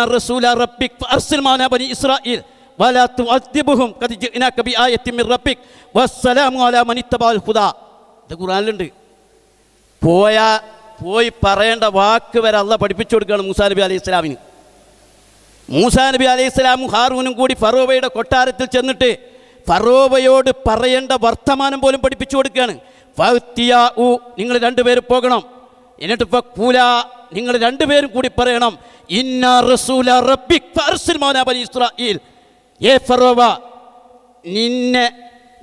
പോയ പോയി പറയേണ്ട വാക്ക് വരെ അള്ള പഠിപ്പിച്ചു കൊടുക്കുകയാണ് മൂസാ നബി അലൈഹി ഇസ്ലാമിന് മൂസാ നബി അലൈഹി ഇസ്ലാമും ഹാറൂനും കൂടി ഫറോബയുടെ കൊട്ടാരത്തിൽ ചെന്നിട്ട് ഫറോബയോട് പറയേണ്ട വർത്തമാനം പോലും പഠിപ്പിച്ചു കൊടുക്കുകയാണ് നിങ്ങൾ രണ്ടുപേരും പോകണം എന്നിട്ട് ഇപ്പം കൂല നിങ്ങൾ രണ്ടുപേരും കൂടി പറയണം ഇന്ന റസൂല ഏ നിന്നെ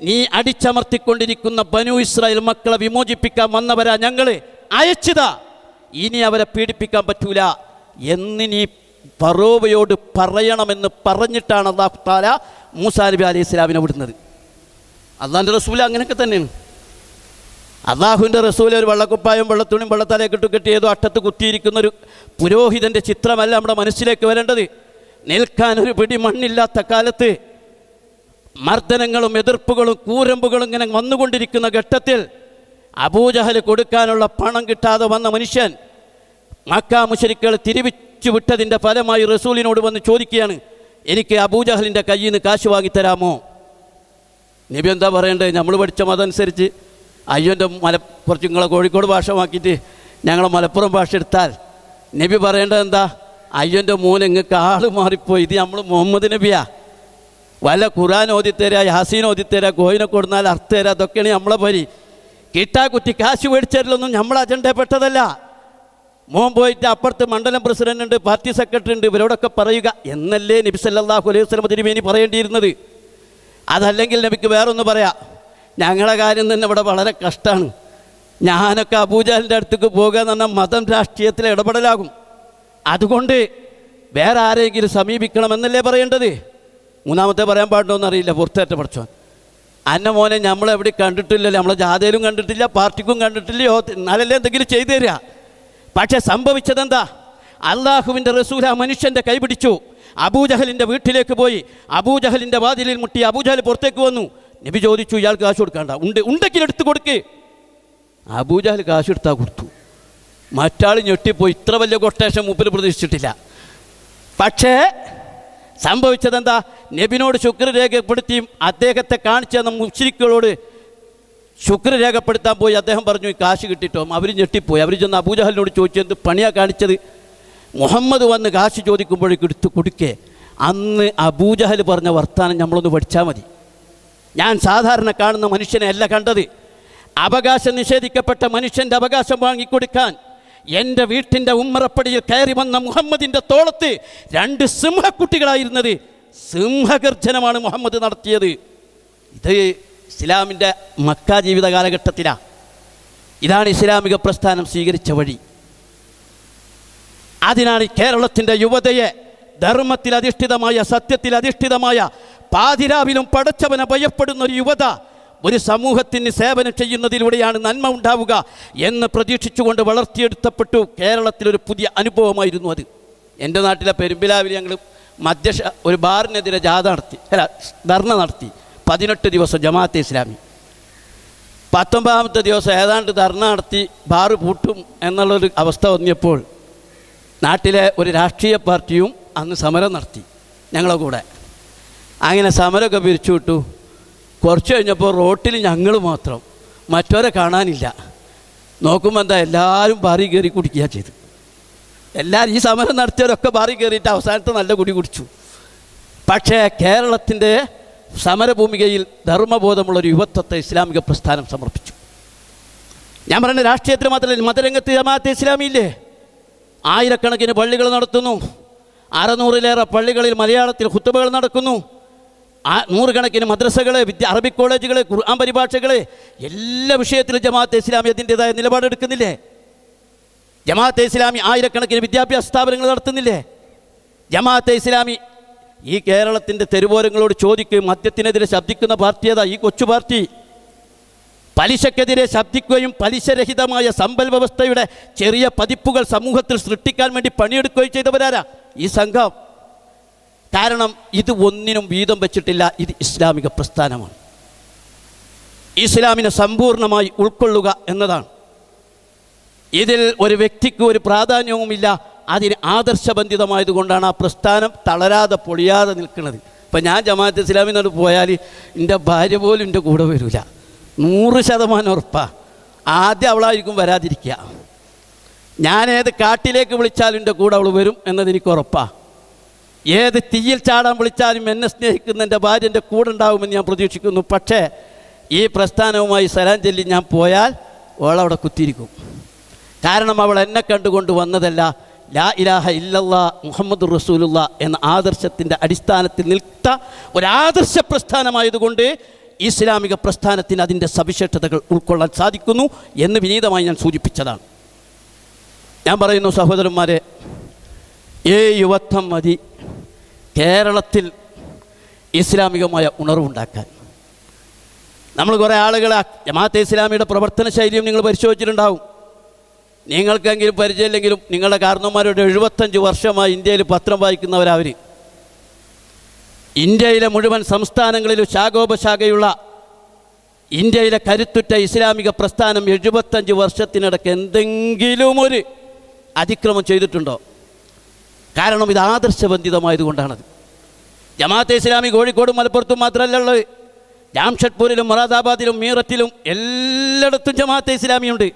നീ അടിച്ചമർത്തിക്കൊണ്ടിരിക്കുന്ന ബനു ഇസ്രായേൽ മക്കളെ വിമോചിപ്പിക്കാൻ വന്നവരാ ഞങ്ങൾ അയച്ചതാ ഇനി അവരെ പീഡിപ്പിക്കാൻ പറ്റൂല എന്ന് നീ ഫറോവയോട് പറയണമെന്ന് പറഞ്ഞിട്ടാണ് അള്ളാഹു താല മൂസാ നബി അലൈഹി ഇസ്ലാമിനെ വിടുന്നത് അള്ളാഹിൻ്റെ റസൂല അങ്ങനെയൊക്കെ തന്നെയാണ് അള്ളാഹുവിൻ്റെ റസൂലെ ഒരു വെള്ളക്കുപ്പായും വെള്ളത്തുണിയും വെള്ളത്തലയൊക്കെ ഇട്ട് കെട്ടിയതോ അട്ടത്ത് കുത്തിയിരിക്കുന്ന ഒരു പുരോഹിതൻ്റെ ചിത്രമല്ല നമ്മുടെ മനസ്സിലേക്ക് വരേണ്ടത് നിൽക്കാൻ ഒരു പിടി മണ്ണില്ലാത്ത കാലത്ത് മർദ്ദനങ്ങളും എതിർപ്പുകളും കൂരമ്പുകളും ഇങ്ങനെ വന്നുകൊണ്ടിരിക്കുന്ന ഘട്ടത്തിൽ അബൂജഹൽ കൊടുക്കാനുള്ള പണം കിട്ടാതെ വന്ന മനുഷ്യൻ മക്കാ മുഷരിക്കുകൾ തിരിവിച്ചു വിട്ടതിൻ്റെ ഫലമായി റസൂലിനോട് വന്ന് ചോദിക്കുകയാണ് എനിക്ക് അബൂജഹലിൻ്റെ കയ്യിൽ നിന്ന് കാശ് വാങ്ങിത്തരാമോ നിബി എന്താ പറയേണ്ടത് നമ്മൾ പഠിച്ച മതമനുസരിച്ച് അയ്യോൻ്റെ മലപ്പുറത്ത് നിങ്ങളെ കോഴിക്കോട് ഭാഷ മാക്കിയിട്ട് ഞങ്ങൾ മലപ്പുറം ഭാഷ എടുത്താൽ നബി പറയേണ്ടത് എന്താ അയ്യൻ്റെ മോൻ നിങ്ങൾക്ക് ആൾ മാറിപ്പോയി ഇത് നമ്മൾ മുഹമ്മദ് നബിയാ വല്ല ഖുറാൻ ഓതിത്തരാ യാസീൻ ഓതിത്തരാ കോയിനെ കൊടുന്നാൽ അർത്തരാ അതൊക്കെയാണ് നമ്മളെ പരി കിട്ടാ കുറ്റി കാശ് മേടിച്ചതിലൊന്നും നമ്മൾ അജണ്ടപ്പെട്ടതല്ല മോൻ പോയിട്ട് അപ്പുറത്ത് മണ്ഡലം പ്രസിഡന്റ് ഉണ്ട് പാർട്ടി സെക്രട്ടറി ഉണ്ട് ഇവരോടൊക്കെ പറയുക എന്നല്ലേ നബി സല്ലാഹു അലൈഹി വസ്ലമതിരുമേനി തിരുമേനി പറയേണ്ടിയിരുന്നത് അതല്ലെങ്കിൽ നബിക്ക് വേറൊന്ന് പറയാം ഞങ്ങളെ കാര്യം തന്നെ ഇവിടെ വളരെ കഷ്ടമാണ് ഞാനൊക്കെ അബൂജാലിൻ്റെ അടുത്തേക്ക് പോകുക എന്ന് പറഞ്ഞാൽ മതം രാഷ്ട്രീയത്തിൽ ഇടപെടലാകും അതുകൊണ്ട് വേറെ ആരെങ്കിലും സമീപിക്കണമെന്നല്ലേ പറയേണ്ടത് മൂന്നാമത്തെ പറയാൻ പാടുണ്ടോ അറിയില്ല പുറത്തേറ്റ പഠിച്ചോ അന്ന മോനെ നമ്മളെവിടെ കണ്ടിട്ടില്ലല്ലോ നമ്മളെ ജാഥയിലും കണ്ടിട്ടില്ല പാർട്ടിക്കും കണ്ടിട്ടില്ലയോ എന്നാലല്ലേ എന്തെങ്കിലും ചെയ്തു തരിക പക്ഷേ സംഭവിച്ചതെന്താ അള്ളാഹുവിൻ്റെ റസൂൽ ആ മനുഷ്യൻ്റെ കൈപിടിച്ചു അബൂജഹലിൻ്റെ വീട്ടിലേക്ക് പോയി അബൂജഹലിൻ്റെ വാതിലിൽ മുട്ടി അബൂജഹൽ പുറത്തേക്ക് വന്നു നബി ചോദിച്ചു ഇയാൾക്ക് കാശ് കൊടുക്കേണ്ട ഉണ്ട് ഉണ്ടെങ്കിൽ എടുത്ത് കൊടുക്ക് അബൂജഹൽ കാശ് എടുത്താൽ കൊടുത്തു മറ്റാൾ ഞെട്ടിപ്പോയി ഇത്ര വലിയ കൊട്ടേഷൻ മുമ്പിൽ പ്രതീക്ഷിച്ചിട്ടില്ല പക്ഷേ സംഭവിച്ചതെന്താ നബിനോട് ശുക്ർ രേഖപ്പെടുത്തിയും അദ്ദേഹത്തെ കാണിച്ച തന്ന മുസ്ലിക്കുകളോട് ശുക്ർ രേഖപ്പെടുത്താൻ പോയി അദ്ദേഹം പറഞ്ഞു ഈ കാശ് കിട്ടിയിട്ടോ അവർ ഞെട്ടിപ്പോയി അവർ ചെന്ന് അബൂജഹലിനോട് ചോദിച്ചു എന്ത് പണിയാ കാണിച്ചത് മുഹമ്മദ് വന്ന് കാശ് ചോദിക്കുമ്പോഴേക്കും എടുത്ത് കൊടുക്കേ അന്ന് അബൂജഹൽ പറഞ്ഞ വർത്താനം നമ്മളൊന്ന് പഠിച്ചാൽ മതി ഞാൻ സാധാരണ കാണുന്ന മനുഷ്യനെ അല്ല കണ്ടത് അവകാശം നിഷേധിക്കപ്പെട്ട മനുഷ്യൻ്റെ അവകാശം വാങ്ങിക്കൊടുക്കാൻ എൻ്റെ വീട്ടിൻ്റെ ഉമ്മറപ്പടിയിൽ കയറി വന്ന മുഹമ്മദിൻ്റെ തോളത്ത് രണ്ട് സിംഹക്കുട്ടികളായിരുന്നത് സിംഹഗർജനമാണ് മുഹമ്മദ് നടത്തിയത് ഇത് ഇസ്ലാമിൻ്റെ മക്ക ജീവിത കാലഘട്ടത്തിലാണ് ഇതാണ് ഇസ്ലാമിക പ്രസ്ഥാനം സ്വീകരിച്ച വഴി അതിനാണ് കേരളത്തിൻ്റെ യുവതയെ ധർമ്മത്തിൽ അധിഷ്ഠിതമായ സത്യത്തിൽ അധിഷ്ഠിതമായ പാതിരാവിലും പടച്ചവനെ ഭയപ്പെടുന്ന ഒരു യുവത ഒരു സമൂഹത്തിന് സേവനം ചെയ്യുന്നതിലൂടെയാണ് നന്മ ഉണ്ടാവുക എന്ന് പ്രതീക്ഷിച്ചുകൊണ്ട് വളർത്തിയെടുത്തപ്പെട്ടു കേരളത്തിലൊരു പുതിയ അനുഭവമായിരുന്നു അത് എൻ്റെ നാട്ടിലെ പെരുമ്പിലാവിൽ ഞങ്ങൾ മധ്യഷ ഒരു ബാറിനെതിരെ ജാഥ നടത്തി അല്ല ധർണ നടത്തി പതിനെട്ട് ദിവസം ജമാഅത്തെ ഇസ്ലാമി പത്തൊമ്പതാമത്തെ ദിവസം ഏതാണ്ട് ധർണ നടത്തി ബാറ് പൂട്ടും എന്നുള്ളൊരു അവസ്ഥ വന്നപ്പോൾ നാട്ടിലെ ഒരു രാഷ്ട്രീയ പാർട്ടിയും അന്ന് സമരം നടത്തി ഞങ്ങളെ കൂടെ അങ്ങനെ സമരമൊക്കെ വിട്ടു കുറച്ച് കഴിഞ്ഞപ്പോൾ റോട്ടിൽ ഞങ്ങൾ മാത്രം മറ്റവരെ കാണാനില്ല നോക്കുമ്പോൾ എന്താ എല്ലാവരും ബാറി കയറി കുടിക്കുക ചെയ്തു എല്ലാവരും ഈ സമരം നടത്തിയവരൊക്കെ ബാറി കയറിയിട്ട് അവസാനത്ത് നല്ല കുടി കുടിച്ചു പക്ഷേ കേരളത്തിൻ്റെ സമരഭൂമികയിൽ ധർമ്മബോധമുള്ളൊരു യുവത്വത്തെ ഇസ്ലാമിക പ്രസ്ഥാനം സമർപ്പിച്ചു ഞാൻ പറഞ്ഞ രാഷ്ട്രീയത്തിന് മാത്രമല്ല മതരംഗത്ത് ജമാഅത്ത് ഇസ്ലാമിയില്ലേ ആയിരക്കണക്കിന് പള്ളികൾ നടത്തുന്നു അറുന്നൂറിലേറെ പള്ളികളിൽ മലയാളത്തിൽ കുത്തുബകൾ നടക്കുന്നു ആ നൂറുകണക്കിന് മദ്രസകൾ വിദ്യ അറബിക് കോളേജുകൾ ഖുർആൻ പരിഭാഷകൾ എല്ലാ വിഷയത്തിലും ജമാഅത്തെ ഇസ്ലാമി അതിൻ്റെതായ നിലപാടെടുക്കുന്നില്ലേ ജമാഅത്തെ ഇസ്ലാമി ആയിരക്കണക്കിന് വിദ്യാഭ്യാസ സ്ഥാപനങ്ങൾ നടത്തുന്നില്ലേ ജമാഅത്തെ ഇസ്ലാമി ഈ കേരളത്തിൻ്റെ തെരുവോരങ്ങളോട് ചോദിക്കുകയും മദ്യത്തിനെതിരെ ശബ്ദിക്കുന്ന പാർട്ടി ഏതാ ഈ കൊച്ചു പാർട്ടി പലിശക്കെതിരെ ശബ്ദിക്കുകയും പലിശരഹിതമായ സമ്പൽ വ്യവസ്ഥയുടെ ചെറിയ പതിപ്പുകൾ സമൂഹത്തിൽ സൃഷ്ടിക്കാൻ വേണ്ടി പണിയെടുക്കുകയും ചെയ്തവരാരാ ഈ സംഘം കാരണം ഇത് ഒന്നിനും വീതം വെച്ചിട്ടില്ല ഇത് ഇസ്ലാമിക പ്രസ്ഥാനമാണ് ഇസ്ലാമിനെ സമ്പൂർണ്ണമായി ഉൾക്കൊള്ളുക എന്നതാണ് ഇതിൽ ഒരു വ്യക്തിക്ക് ഒരു പ്രാധാന്യവുമില്ല അതിന് ആദർശബന്ധിതമായതുകൊണ്ടാണ് ആ പ്രസ്ഥാനം തളരാതെ പൊളിയാതെ നിൽക്കുന്നത് ഇപ്പം ഞാൻ ജമാഅത്ത് ഇസ്ലാമിനോട് പോയാൽ എൻ്റെ ഭാര്യ പോലും എൻ്റെ കൂടെ വരില്ല നൂറ് ശതമാനം ഉറപ്പാണ് ആദ്യം അവളായിരിക്കും വരാതിരിക്കുക ഞാനേത് കാട്ടിലേക്ക് വിളിച്ചാലും എൻ്റെ കൂടെ അവൾ വരും എന്നതെനിക്ക് ഉറപ്പാണ് ഏത് തീയിൽ ചാടാൻ വിളിച്ചാലും എന്നെ സ്നേഹിക്കുന്ന എൻ്റെ ഭാര്യ എൻ്റെ കൂടെ ഉണ്ടാവുമെന്ന് ഞാൻ പ്രതീക്ഷിക്കുന്നു പക്ഷേ ഈ പ്രസ്ഥാനവുമായി സലാം ചൊല്ലി ഞാൻ പോയാൽ അവളവിടെ കുത്തിയിരിക്കും കാരണം അവൾ എന്നെ കണ്ടുകൊണ്ട് വന്നതല്ല ലാ ഇലാഹ ഇല്ലല്ലാ മുഹമ്മദ് റസൂലുള്ള എന്ന ആദർശത്തിൻ്റെ അടിസ്ഥാനത്തിൽ നിൽത്ത ഒരാദർശ പ്രസ്ഥാനമായതുകൊണ്ട് ഇസ്ലാമിക പ്രസ്ഥാനത്തിന് അതിൻ്റെ സവിശേഷതകൾ ഉൾക്കൊള്ളാൻ സാധിക്കുന്നു എന്ന് വിനീതമായി ഞാൻ സൂചിപ്പിച്ചതാണ് ഞാൻ പറയുന്നു സഹോദരന്മാരെ ഏ യുവത്വം മതി കേരളത്തിൽ ഇസ്ലാമികമായ ഉണർവുണ്ടാക്കാൻ നമ്മൾ കുറേ ആളുകളെ ജമാഅത്തെ ഇസ്ലാമിയുടെ പ്രവർത്തന ശൈലിയും നിങ്ങൾ പരിശോധിച്ചിട്ടുണ്ടാവും നിങ്ങൾക്കെങ്കിലും പരിചയമില്ലെങ്കിലും നിങ്ങളുടെ കാരണന്മാരുടെ എഴുപത്തഞ്ച് വർഷമായി ഇന്ത്യയിൽ പത്രം വായിക്കുന്നവരവർ ഇന്ത്യയിലെ മുഴുവൻ സംസ്ഥാനങ്ങളിലും ശാഖോപശാഖയുള്ള ഇന്ത്യയിലെ കരുത്തുറ്റ ഇസ്ലാമിക പ്രസ്ഥാനം എഴുപത്തഞ്ച് വർഷത്തിനിടയ്ക്ക് എന്തെങ്കിലും ഒരു അതിക്രമം ചെയ്തിട്ടുണ്ടോ കാരണം ഇത് ആദർശബന്ധിതമായതുകൊണ്ടാണത് ജമാഅത്തെ ഇസ്ലാമി കോഴിക്കോടും മലപ്പുറത്തും മാത്രമല്ല ഉള്ളത് ജാംഷഡ്പൂരിലും മൊറാദാബാദിലും മീററ്റിലും എല്ലായിടത്തും ജമാഅത്തെ ഇസ്ലാമിയുണ്ട്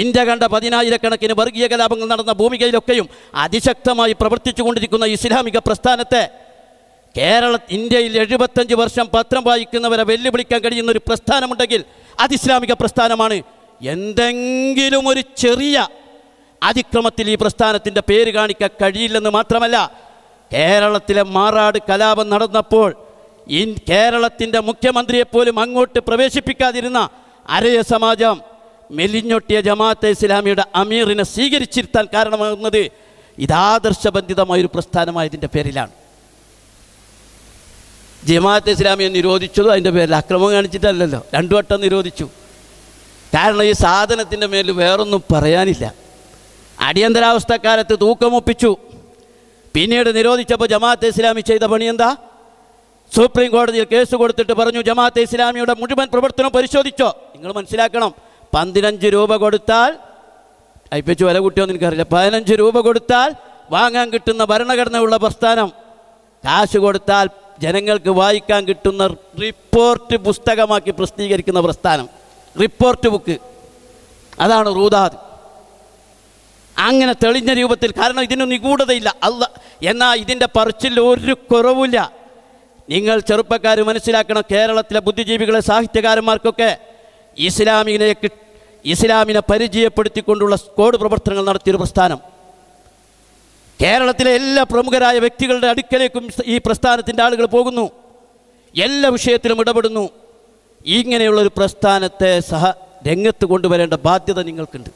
ഇന്ത്യ കണ്ട പതിനായിരക്കണക്കിന് വർഗീയ കലാപങ്ങൾ നടന്ന ഭൂമികയിലൊക്കെയും അതിശക്തമായി പ്രവർത്തിച്ചു കൊണ്ടിരിക്കുന്ന ഇസ്ലാമിക പ്രസ്ഥാനത്തെ കേരള ഇന്ത്യയിൽ എഴുപത്തഞ്ച് വർഷം പത്രം വായിക്കുന്നവരെ വെല്ലുവിളിക്കാൻ കഴിയുന്ന ഒരു പ്രസ്ഥാനമുണ്ടെങ്കിൽ അത് ഇസ്ലാമിക പ്രസ്ഥാനമാണ് എന്തെങ്കിലും ഒരു ചെറിയ അതിക്രമത്തിൽ ഈ പ്രസ്ഥാനത്തിൻ്റെ പേര് കാണിക്കാൻ കഴിയില്ലെന്ന് മാത്രമല്ല കേരളത്തിലെ മാറാട് കലാപം നടന്നപ്പോൾ ഇൻ കേരളത്തിൻ്റെ മുഖ്യമന്ത്രിയെപ്പോലും അങ്ങോട്ട് പ്രവേശിപ്പിക്കാതിരുന്ന അരയ സമാജം മെലിഞ്ഞൊട്ടിയ ജമാഅത്തെ ഇസ്ലാമിയുടെ അമീറിനെ സ്വീകരിച്ചിരുത്താൻ കാരണമാകുന്നത് ഇതാദർശബന്ധിതമായൊരു പ്രസ്ഥാനമായതിൻ്റെ പേരിലാണ് ജമാഅത്തെ ഇസ്ലാമിയെ നിരോധിച്ചത് അതിൻ്റെ പേരിൽ അക്രമം കാണിച്ചിട്ടല്ലല്ലോ രണ്ടു വട്ടം നിരോധിച്ചു കാരണം ഈ സാധനത്തിൻ്റെ മേൽ വേറൊന്നും പറയാനില്ല അടിയന്തരാവസ്ഥക്കാലത്ത് തൂക്കമൊപ്പിച്ചു പിന്നീട് നിരോധിച്ചപ്പോൾ ജമാഅത്തെ ഇസ്ലാമി ചെയ്ത പണി എന്താ സുപ്രീം കോടതിയിൽ കേസ് കൊടുത്തിട്ട് പറഞ്ഞു ജമാഅത്തെ ഇസ്ലാമിയുടെ മുഴുവൻ പ്രവർത്തനം പരിശോധിച്ചോ നിങ്ങൾ മനസ്സിലാക്കണം പതിനഞ്ച് രൂപ കൊടുത്താൽ അയപ്പിച്ചു വില കൂട്ടിയോന്ന് എനിക്കറിയില്ല പതിനഞ്ച് രൂപ കൊടുത്താൽ വാങ്ങാൻ കിട്ടുന്ന ഭരണഘടനയുള്ള പ്രസ്ഥാനം കാശ് കൊടുത്താൽ ജനങ്ങൾക്ക് വായിക്കാൻ കിട്ടുന്ന റിപ്പോർട്ട് പുസ്തകമാക്കി പ്രസിദ്ധീകരിക്കുന്ന പ്രസ്ഥാനം റിപ്പോർട്ട് ബുക്ക് അതാണ് റൂദാദ് അങ്ങനെ തെളിഞ്ഞ രൂപത്തിൽ കാരണം ഇതിന് നിഗൂഢതയില്ല അല്ല എന്നാൽ ഇതിൻ്റെ പറച്ചിൽ ഒരു കുറവില്ല നിങ്ങൾ ചെറുപ്പക്കാർ മനസ്സിലാക്കണം കേരളത്തിലെ ബുദ്ധിജീവികളെ സാഹിത്യകാരന്മാർക്കൊക്കെ ഇസ്ലാമിനെ ഇസ്ലാമിനെ പരിചയപ്പെടുത്തിക്കൊണ്ടുള്ള കോഡ് പ്രവർത്തനങ്ങൾ നടത്തിയൊരു പ്രസ്ഥാനം കേരളത്തിലെ എല്ലാ പ്രമുഖരായ വ്യക്തികളുടെ അടുക്കലേക്കും ഈ പ്രസ്ഥാനത്തിൻ്റെ ആളുകൾ പോകുന്നു എല്ലാ വിഷയത്തിലും ഇടപെടുന്നു ഇങ്ങനെയുള്ളൊരു പ്രസ്ഥാനത്തെ സഹ രംഗത്ത് കൊണ്ടുവരേണ്ട ബാധ്യത നിങ്ങൾക്കുണ്ട്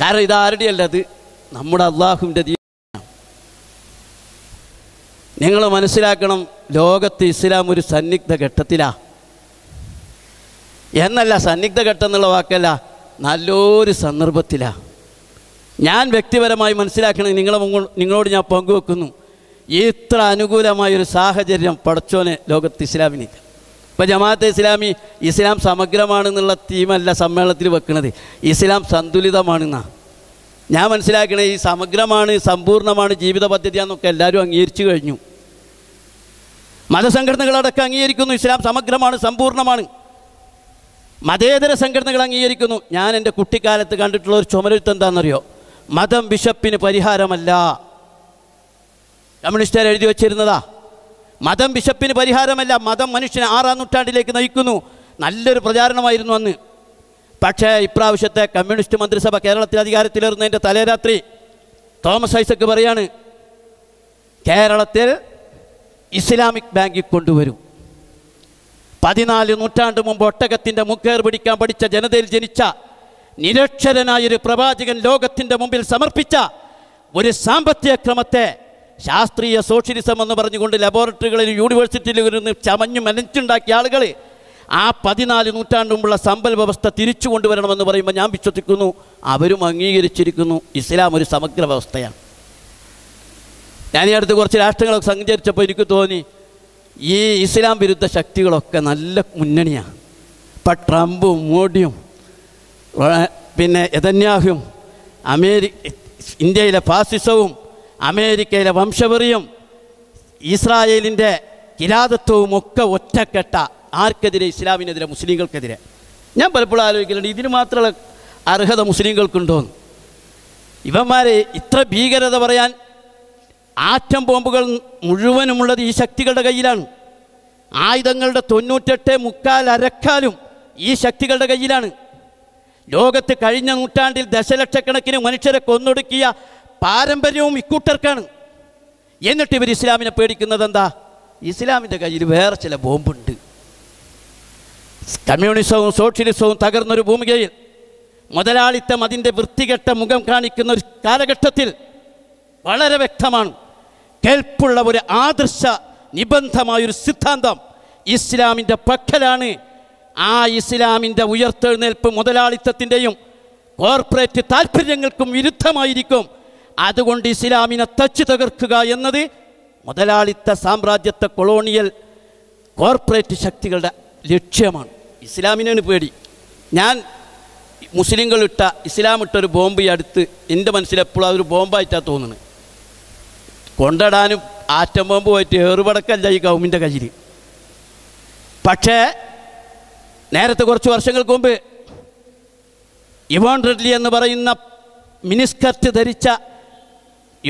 കാരണം ഇതാരുടെയല്ല അത് നമ്മുടെ അള്ളാഹുവിൻ്റെ നിങ്ങൾ മനസ്സിലാക്കണം ലോകത്ത് ഇസ്ലാം ഒരു സന്നിഗ്ധ ഘട്ടത്തിലാ എന്നല്ല സന്നിഗ്ധ ഘട്ടം എന്നുള്ള വാക്കല്ല നല്ലൊരു സന്ദർഭത്തിലാണ് ഞാൻ വ്യക്തിപരമായി മനസ്സിലാക്കണം നിങ്ങളെ നിങ്ങളോട് ഞാൻ പങ്കുവെക്കുന്നു ഇത്ര അനുകൂലമായൊരു സാഹചര്യം പടച്ചോനെ ലോകത്ത് ഇസ്ലാമിനില്ല ഇപ്പം ജമാഅത്ത് ഇസ്ലാമി ഇസ്ലാം സമഗ്രമാണെന്നുള്ള തീമല്ല സമ്മേളനത്തിൽ വെക്കുന്നത് ഇസ്ലാം സന്തുലിതമാണെന്നാണ് ഞാൻ മനസ്സിലാക്കണേ ഈ സമഗ്രമാണ് സമ്പൂർണ്ണമാണ് ജീവിത പദ്ധതി എന്നൊക്കെ എല്ലാവരും അംഗീകരിച്ചു കഴിഞ്ഞു മതസംഘടനകളടക്കം അംഗീകരിക്കുന്നു ഇസ്ലാം സമഗ്രമാണ് സമ്പൂർണ്ണമാണ് മതേതര സംഘടനകൾ അംഗീകരിക്കുന്നു ഞാൻ എൻ്റെ കുട്ടിക്കാലത്ത് കണ്ടിട്ടുള്ള ഒരു ചുമരെഴുത്ത് എന്താണെന്നറിയോ മതം ബിഷപ്പിന് പരിഹാരമല്ല കമ്മ്യൂണിസ്റ്റുകാർ എഴുതി വച്ചിരുന്നതാ മതം ബിഷപ്പിന് പരിഹാരമല്ല മതം മനുഷ്യനെ ആറാം നൂറ്റാണ്ടിലേക്ക് നയിക്കുന്നു നല്ലൊരു പ്രചാരണമായിരുന്നു അന്ന് പക്ഷേ ഇപ്രാവശ്യത്തെ കമ്മ്യൂണിസ്റ്റ് മന്ത്രിസഭ കേരളത്തിൽ അധികാരത്തിലേറുന്നതിൻ്റെ തലേരാത്രി തോമസ് ഐസക്ക് പറയാണ് കേരളത്തിൽ ഇസ്ലാമിക് ബാങ്കിൽ കൊണ്ടുവരും പതിനാല് നൂറ്റാണ്ട് മുമ്പ് ഒട്ടകത്തിൻ്റെ മുക്കേർ പിടിക്കാൻ പഠിച്ച ജനതയിൽ ജനിച്ച നിരക്ഷരനായൊരു പ്രവാചകൻ ലോകത്തിൻ്റെ മുമ്പിൽ സമർപ്പിച്ച ഒരു സാമ്പത്തിക ക്രമത്തെ ശാസ്ത്രീയ സോഷ്യലിസം എന്ന് പറഞ്ഞുകൊണ്ട് ലബോറട്ടറികളിൽ നിന്ന് ചമഞ്ഞു മനച്ചുണ്ടാക്കിയ ആളുകൾ ആ പതിനാല് നൂറ്റാണ്ടുമുള്ള സമ്പൽ വ്യവസ്ഥ തിരിച്ചു കൊണ്ടുവരണമെന്ന് പറയുമ്പോൾ ഞാൻ വിശ്വസിക്കുന്നു അവരും അംഗീകരിച്ചിരിക്കുന്നു ഇസ്ലാം ഒരു സമഗ്ര വ്യവസ്ഥയാണ് ഞാൻ ഈ അടുത്ത് കുറച്ച് രാഷ്ട്രങ്ങളൊക്കെ സഞ്ചരിച്ചപ്പോൾ എനിക്ക് തോന്നി ഈ ഇസ്ലാം വിരുദ്ധ ശക്തികളൊക്കെ നല്ല മുന്നണിയാണ് ഇപ്പം ട്രംപും മോഡിയും പിന്നെ യഥന്യാഹും അമേരിക്ക ഇന്ത്യയിലെ ഫാസിസവും അമേരിക്കയിലെ വംശവെറിയും ഇസ്രായേലിൻ്റെ കിരാതത്വവും ഒക്കെ ഒറ്റക്കെട്ട ആർക്കെതിരെ ഇസ്ലാമിനെതിരെ മുസ്ലിങ്ങൾക്കെതിരെ ഞാൻ പലപ്പോഴും ആലോചിക്കുന്നുണ്ട് ഇതിന് മാത്രമുള്ള അർഹത മുസ്ലിങ്ങൾക്കുണ്ടോന്ന് ഇവന്മാരെ ഇത്ര ഭീകരത പറയാൻ ആറ്റം ബോംബുകൾ മുഴുവനുമുള്ളത് ഈ ശക്തികളുടെ കയ്യിലാണ് ആയുധങ്ങളുടെ തൊണ്ണൂറ്റെട്ട് മുക്കാൽ അരക്കാലും ഈ ശക്തികളുടെ കയ്യിലാണ് ലോകത്ത് കഴിഞ്ഞ നൂറ്റാണ്ടിൽ ദശലക്ഷക്കണക്കിന് മനുഷ്യരെ കൊന്നൊടുക്കിയ പാരമ്പര്യവും ഇക്കൂട്ടർക്കാണ് എന്നിട്ട് ഇവർ ഇസ്ലാമിനെ പേടിക്കുന്നത് എന്താ ഇസ്ലാമിൻ്റെ കയ്യിൽ വേറെ ചില ബോംബുണ്ട് കമ്മ്യൂണിസവും സോഷ്യലിസവും തകർന്നൊരു ഭൂമികയിൽ മുതലാളിത്തം അതിൻ്റെ വൃത്തികെട്ട മുഖം കാണിക്കുന്ന ഒരു കാലഘട്ടത്തിൽ വളരെ വ്യക്തമാണ് കേൾപ്പുള്ള ഒരു ആദർശ നിബന്ധമായൊരു സിദ്ധാന്തം ഇസ്ലാമിൻ്റെ പക്കലാണ് ആ ഇസ്ലാമിൻ്റെ ഉയർത്തെഴുന്നേൽപ്പ് മുതലാളിത്തത്തിൻ്റെയും കോർപ്പറേറ്റ് താല്പര്യങ്ങൾക്കും വിരുദ്ധമായിരിക്കും അതുകൊണ്ട് ഇസ്ലാമിനെ തച്ചു തകർക്കുക എന്നത് മുതലാളിത്ത സാമ്രാജ്യത്തെ കൊളോണിയൽ കോർപ്പറേറ്റ് ശക്തികളുടെ ലക്ഷ്യമാണ് ഇസ്ലാമിനാണ് പേടി ഞാൻ മുസ്ലിങ്ങൾ ഇട്ട ഇസ്ലാം ഇട്ടൊരു ബോംബ് ഈ അടുത്ത് എൻ്റെ മനസ്സിലെപ്പോഴും അതൊരു ബോംബായിട്ടാണ് തോന്നുന്നത് കൊണ്ടിടാനും ആറ്റം ബോംബ് പോയിട്ട് ഏറുപടക്കല്ല ഈ കൗമിൻ്റെ കയ്യിൽ പക്ഷേ നേരത്തെ കുറച്ച് വർഷങ്ങൾക്ക് മുമ്പ് ഇവോൺ റെഡ്ലി എന്ന് പറയുന്ന മിനിസ്കർട്ട് ധരിച്ച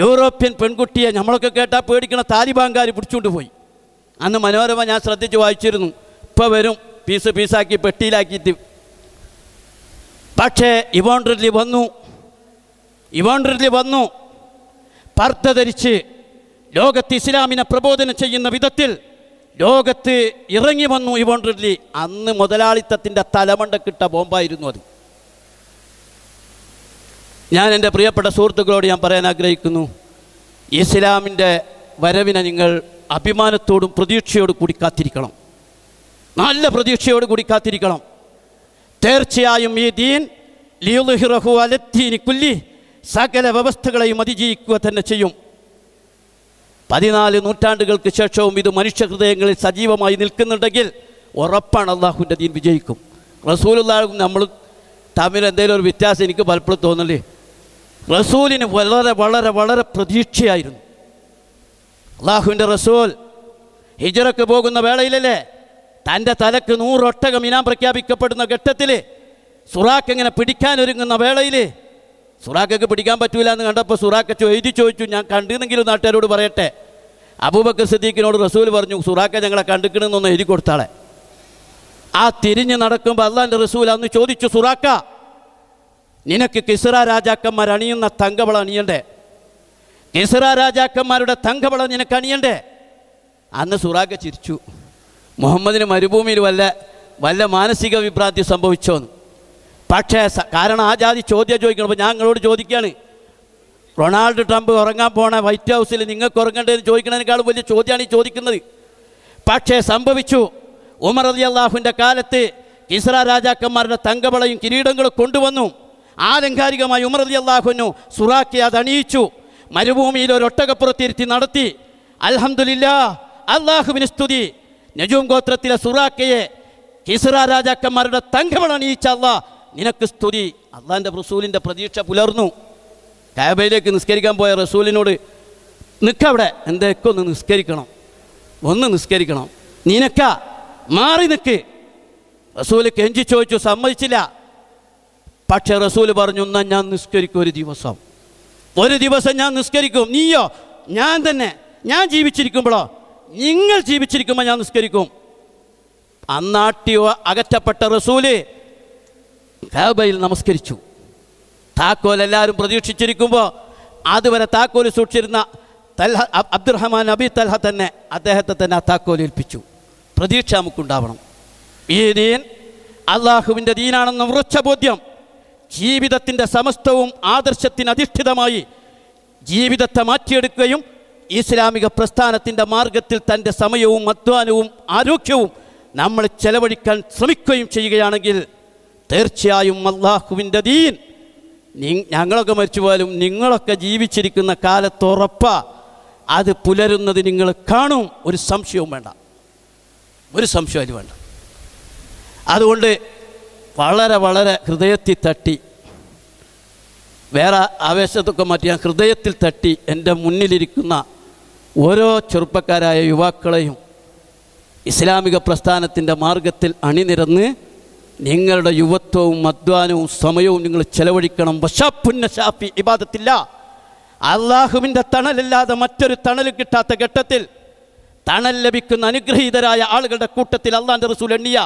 യൂറോപ്യൻ പെൺകുട്ടിയെ നമ്മളൊക്കെ കേട്ടാൽ പേടിക്കണ താലിബാൻകാർ പിടിച്ചുകൊണ്ട് പോയി അന്ന് മനോരമ ഞാൻ ശ്രദ്ധിച്ച് വായിച്ചിരുന്നു ഇപ്പോൾ വരും പീസ് പീസാക്കി പെട്ടിയിലാക്കിയിട്ട് പക്ഷേ ഇവോൺ വന്നു ഇവോൺ വന്നു പർദ്ധ ധരിച്ച് ലോകത്ത് ഇസ്ലാമിനെ പ്രബോധനം ചെയ്യുന്ന വിധത്തിൽ ലോകത്ത് ഇറങ്ങി വന്നു ഇവോൺ അന്ന് മുതലാളിത്തത്തിൻ്റെ തലമണ്ടക്കിട്ട ബോംബായിരുന്നു അത് ഞാൻ എൻ്റെ പ്രിയപ്പെട്ട സുഹൃത്തുക്കളോട് ഞാൻ പറയാൻ ആഗ്രഹിക്കുന്നു ഇസ്ലാമിൻ്റെ വരവിനെ നിങ്ങൾ അഭിമാനത്തോടും പ്രതീക്ഷയോട് കൂടി കാത്തിരിക്കണം നല്ല പ്രതീക്ഷയോട് കൂടി കാത്തിരിക്കണം തീർച്ചയായും ഈ ദീൻ ലിയുഹു അലത്തീനി കുല്ലി സകല വ്യവസ്ഥകളെയും അതിജീവിക്കുക തന്നെ ചെയ്യും പതിനാല് നൂറ്റാണ്ടുകൾക്ക് ശേഷവും ഇത് ഹൃദയങ്ങളിൽ സജീവമായി നിൽക്കുന്നുണ്ടെങ്കിൽ ഉറപ്പാണ് അള്ളാഹുവിൻ്റെ ദീൻ വിജയിക്കും റസൂലുള്ളാഹും നമ്മൾ തമ്മിൽ എന്തെങ്കിലും ഒരു വ്യത്യാസം എനിക്ക് പലപ്പോഴും തോന്നലേ റസൂലിന് വളരെ വളരെ വളരെ പ്രതീക്ഷയായിരുന്നു അള്ളാഹുവിൻ്റെ റസൂൽ ഹിജറക്ക് പോകുന്ന വേളയിലല്ലേ തൻ്റെ തലക്ക് നൂറൊട്ടകം ഇനാം പ്രഖ്യാപിക്കപ്പെടുന്ന ഘട്ടത്തിൽ സുറാഖ് ഇങ്ങനെ പിടിക്കാനൊരുങ്ങുന്ന വേളയിൽ സുറാഖക്ക് പിടിക്കാൻ പറ്റൂല എന്ന് കണ്ടപ്പോൾ സുറാഖ് എഴുതി ചോദിച്ചു ഞാൻ കണ്ടിരുന്നെങ്കിലും നാട്ടുകാരോട് പറയട്ടെ അബൂബക്കർ സിദ്ദീഖിനോട് റസൂൽ പറഞ്ഞു സുറാഖ ഞങ്ങളെ കണ്ടിക്കണമെന്നൊന്ന് എഴുതി കൊടുത്താളെ ആ തിരിഞ്ഞ് നടക്കുമ്പോൾ അള്ളാൻ്റെ റസൂൽ അന്ന് ചോദിച്ചു സുറാക്ക നിനക്ക് കിസ്റ രാജാക്കന്മാർ അണിയുന്ന തങ്കവള അണിയണ്ടേ കിസ്റ രാജാക്കന്മാരുടെ തങ്കവള നിനക്ക് അണിയണ്ടേ അന്ന് സുറാഖ ചിരിച്ചു മുഹമ്മദിന് മരുഭൂമിയിൽ വല്ല വല്ല മാനസിക വിഭ്രാന്തി സംഭവിച്ചോന്ന് പക്ഷേ കാരണം ആ ജാതി ചോദ്യം ചോദിക്കണം ഞാൻ നിങ്ങളോട് ചോദിക്കുകയാണ് റൊണാൾഡ് ട്രംപ് ഉറങ്ങാൻ പോണ വൈറ്റ് ഹൗസിൽ നിങ്ങൾക്ക് ഉറങ്ങേണ്ടതെന്ന് ചോദിക്കുന്നതിനേക്കാളും വലിയ ചോദ്യമാണ് ഈ ചോദിക്കുന്നത് പക്ഷേ സംഭവിച്ചു ഉമർ അലി അള്ളാഹുവിൻ്റെ കാലത്ത് ഇസ്ര രാജാക്കന്മാരുടെ തങ്കവളയും കിരീടങ്ങളും കൊണ്ടുവന്നു ആലങ്കാരികമായി ഉമർ അലി അള്ളാഹുനു സുറാക്കി അത് അണിയിച്ചു മരുഭൂമിയിൽ ഒരു ഒട്ടകപ്പുറത്തിരുത്തി നടത്തി അലഹമില്ല അള്ളാഹുവിന് സ്തുതി നജൂം ഗോത്രത്തിലെ സുറാക്കയെ കിസ്ര രാജാക്കന്മാരുടെ തങ്കമൺ അണിയിച്ച അള്ളാഹ് നിനക്ക് സ്തുതി അള്ളാഹിൻ്റെ റസൂലിൻ്റെ പ്രതീക്ഷ പുലർന്നു കാബയിലേക്ക് നിസ്കരിക്കാൻ പോയ റസൂലിനോട് നിൽക്കവിടെ ഒന്ന് നിസ്കരിക്കണം ഒന്ന് നിസ്കരിക്കണം നിനക്കാ മാറി നിൽക്ക് റസൂല് കെഞ്ചി ചോദിച്ചു സമ്മതിച്ചില്ല പക്ഷെ റസൂൽ പറഞ്ഞു എന്നാൽ ഞാൻ നിസ്കരിക്കും ഒരു ദിവസം ഒരു ദിവസം ഞാൻ നിസ്കരിക്കും നീയോ ഞാൻ തന്നെ ഞാൻ ജീവിച്ചിരിക്കുമ്പോഴോ നിങ്ങൾ ജീവിച്ചിരിക്കുമ്പോൾ ഞാൻ നിസ്കരിക്കും അന്നാട്ടിയോ അകറ്റപ്പെട്ട റസൂല് കാബയിൽ നമസ്കരിച്ചു താക്കോൽ എല്ലാവരും പ്രതീക്ഷിച്ചിരിക്കുമ്പോൾ അതുവരെ താക്കോൽ സൂക്ഷിച്ചിരുന്ന തൽഹ അബ്ദുറഹ്മാൻ നബി തൽഹ തന്നെ അദ്ദേഹത്തെ തന്നെ ആ താക്കോൽ ഏൽപ്പിച്ചു പ്രതീക്ഷ നമുക്കുണ്ടാവണം ഈ ദീൻ അള്ളാഹുവിൻ്റെ ദീനാണെന്ന ഉറച്ച ബോധ്യം ജീവിതത്തിൻ്റെ സമസ്തവും ആദർശത്തിനധിഷ്ഠിതമായി ജീവിതത്തെ മാറ്റിയെടുക്കുകയും ഇസ്ലാമിക പ്രസ്ഥാനത്തിൻ്റെ മാർഗത്തിൽ തൻ്റെ സമയവും അധ്വാനവും ആരോഗ്യവും നമ്മൾ ചെലവഴിക്കാൻ ശ്രമിക്കുകയും ചെയ്യുകയാണെങ്കിൽ തീർച്ചയായും അള്ളാഹുവിൻ്റെ ദീൻ ഞങ്ങളൊക്കെ മരിച്ചു പോയാലും നിങ്ങളൊക്കെ ജീവിച്ചിരിക്കുന്ന കാലത്തുറപ്പ അത് പുലരുന്നത് നിങ്ങൾ കാണും ഒരു സംശയവും വേണ്ട ഒരു സംശയവും വേണ്ട അതുകൊണ്ട് വളരെ വളരെ ഹൃദയത്തിൽ തട്ടി വേറെ ആവേശത്തൊക്കെ മാറ്റി ഞാൻ ഹൃദയത്തിൽ തട്ടി എൻ്റെ മുന്നിലിരിക്കുന്ന ഓരോ ചെറുപ്പക്കാരായ യുവാക്കളെയും ഇസ്ലാമിക പ്രസ്ഥാനത്തിൻ്റെ മാർഗത്തിൽ അണിനിരന്ന് നിങ്ങളുടെ യുവത്വവും അധ്വാനവും സമയവും നിങ്ങൾ ചെലവഴിക്കണം വശാപ്പുന്ന ഷാഫി ഇബാദത്തില്ല അള്ളാഹുവിൻ്റെ തണലില്ലാതെ മറ്റൊരു തണൽ കിട്ടാത്ത ഘട്ടത്തിൽ തണൽ ലഭിക്കുന്ന അനുഗ്രഹീതരായ ആളുകളുടെ കൂട്ടത്തിൽ അള്ളാൻ്റെ റസൂൽ എണ്ണിയ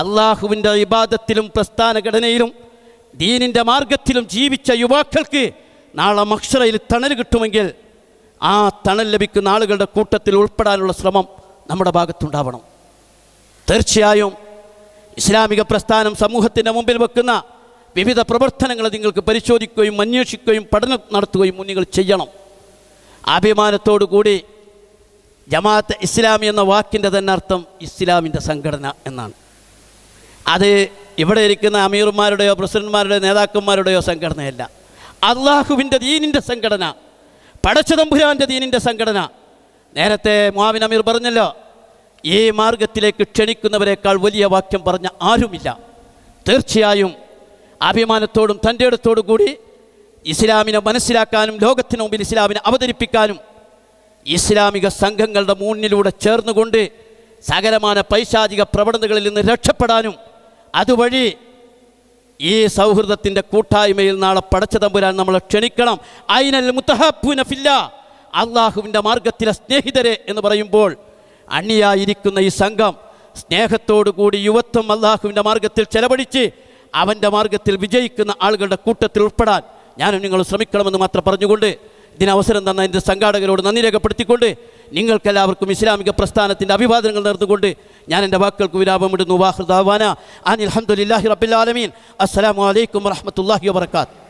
അള്ളാഹുവിൻ്റെ ഇബാദത്തിലും ഘടനയിലും ദീനിൻ്റെ മാർഗത്തിലും ജീവിച്ച യുവാക്കൾക്ക് നാളെ മക്ഷറയിൽ തണൽ കിട്ടുമെങ്കിൽ ആ തണൽ ലഭിക്കുന്ന ആളുകളുടെ കൂട്ടത്തിൽ ഉൾപ്പെടാനുള്ള ശ്രമം നമ്മുടെ ഭാഗത്തുണ്ടാവണം തീർച്ചയായും ഇസ്ലാമിക പ്രസ്ഥാനം സമൂഹത്തിൻ്റെ മുമ്പിൽ വെക്കുന്ന വിവിധ പ്രവർത്തനങ്ങൾ നിങ്ങൾക്ക് പരിശോധിക്കുകയും അന്വേഷിക്കുകയും പഠനം നടത്തുകയും നിങ്ങൾ ചെയ്യണം അഭിമാനത്തോടു കൂടി ജമാഅത്ത് ഇസ്ലാമി എന്ന വാക്കിൻ്റെ തന്നെ അർത്ഥം ഇസ്ലാമിൻ്റെ സംഘടന എന്നാണ് അത് ഇവിടെ ഇരിക്കുന്ന അമീർമാരുടെയോ പ്രസിഡന്റ്മാരുടെയോ നേതാക്കന്മാരുടെയോ സംഘടനയല്ല അള്ളാഹുവിൻ്റെ ദീനിൻ്റെ സംഘടന പടച്ചതമ്പുരാൻ്റെ ദീനിൻ്റെ സംഘടന നേരത്തെ മുഹാവിൻ അമീർ പറഞ്ഞല്ലോ ഈ മാർഗത്തിലേക്ക് ക്ഷണിക്കുന്നവരെക്കാൾ വലിയ വാക്യം പറഞ്ഞ ആരുമില്ല തീർച്ചയായും അഭിമാനത്തോടും തൻ്റെ ഇടത്തോടു കൂടി ഇസ്ലാമിനെ മനസ്സിലാക്കാനും ലോകത്തിന് മുമ്പിൽ ഇസ്ലാമിനെ അവതരിപ്പിക്കാനും ഇസ്ലാമിക സംഘങ്ങളുടെ മൂന്നിലൂടെ ചേർന്നുകൊണ്ട് സകലമായ പൈശാചിക പ്രവണതകളിൽ നിന്ന് രക്ഷപ്പെടാനും അതുവഴി ഈ സൗഹൃദത്തിൻ്റെ കൂട്ടായ്മയിൽ നാളെ പടച്ചതമ്പുരാൻ നമ്മളെ ക്ഷണിക്കണം അയിനൽ മുത്തഹബൂനഫില്ല അള്ളാഹുവിൻ്റെ മാർഗത്തിലെ സ്നേഹിതരെ എന്ന് പറയുമ്പോൾ അണിയായിരിക്കുന്ന ഈ സംഘം സ്നേഹത്തോടുകൂടി യുവത്വം അള്ളാഹുവിൻ്റെ മാർഗത്തിൽ ചെലവഴിച്ച് അവൻ്റെ മാർഗത്തിൽ വിജയിക്കുന്ന ആളുകളുടെ കൂട്ടത്തിൽ ഉൾപ്പെടാൻ ഞാൻ നിങ്ങൾ ശ്രമിക്കണമെന്ന് മാത്രം പറഞ്ഞുകൊണ്ട് ഇതിനവസരം തന്ന എൻ്റെ സംഘാടകരോട് നന്ദി രേഖപ്പെടുത്തിക്കൊണ്ട് നിങ്ങൾക്കെല്ലാവർക്കും ഇസ്ലാമിക പ്രസ്ഥാനത്തിൻ്റെ അഭിവാദനങ്ങൾ നേർന്നുകൊണ്ട് ഞാൻ എൻ്റെ വാക്കുകൾക്ക് വിലാപമിടുന്നു വാഹൃദാവാന അനിൽ അഹമ്മദില്ലാഹി അസ്സലാമു അലൈക്കും വറഹമത്തല്ലാഹി വാത്തു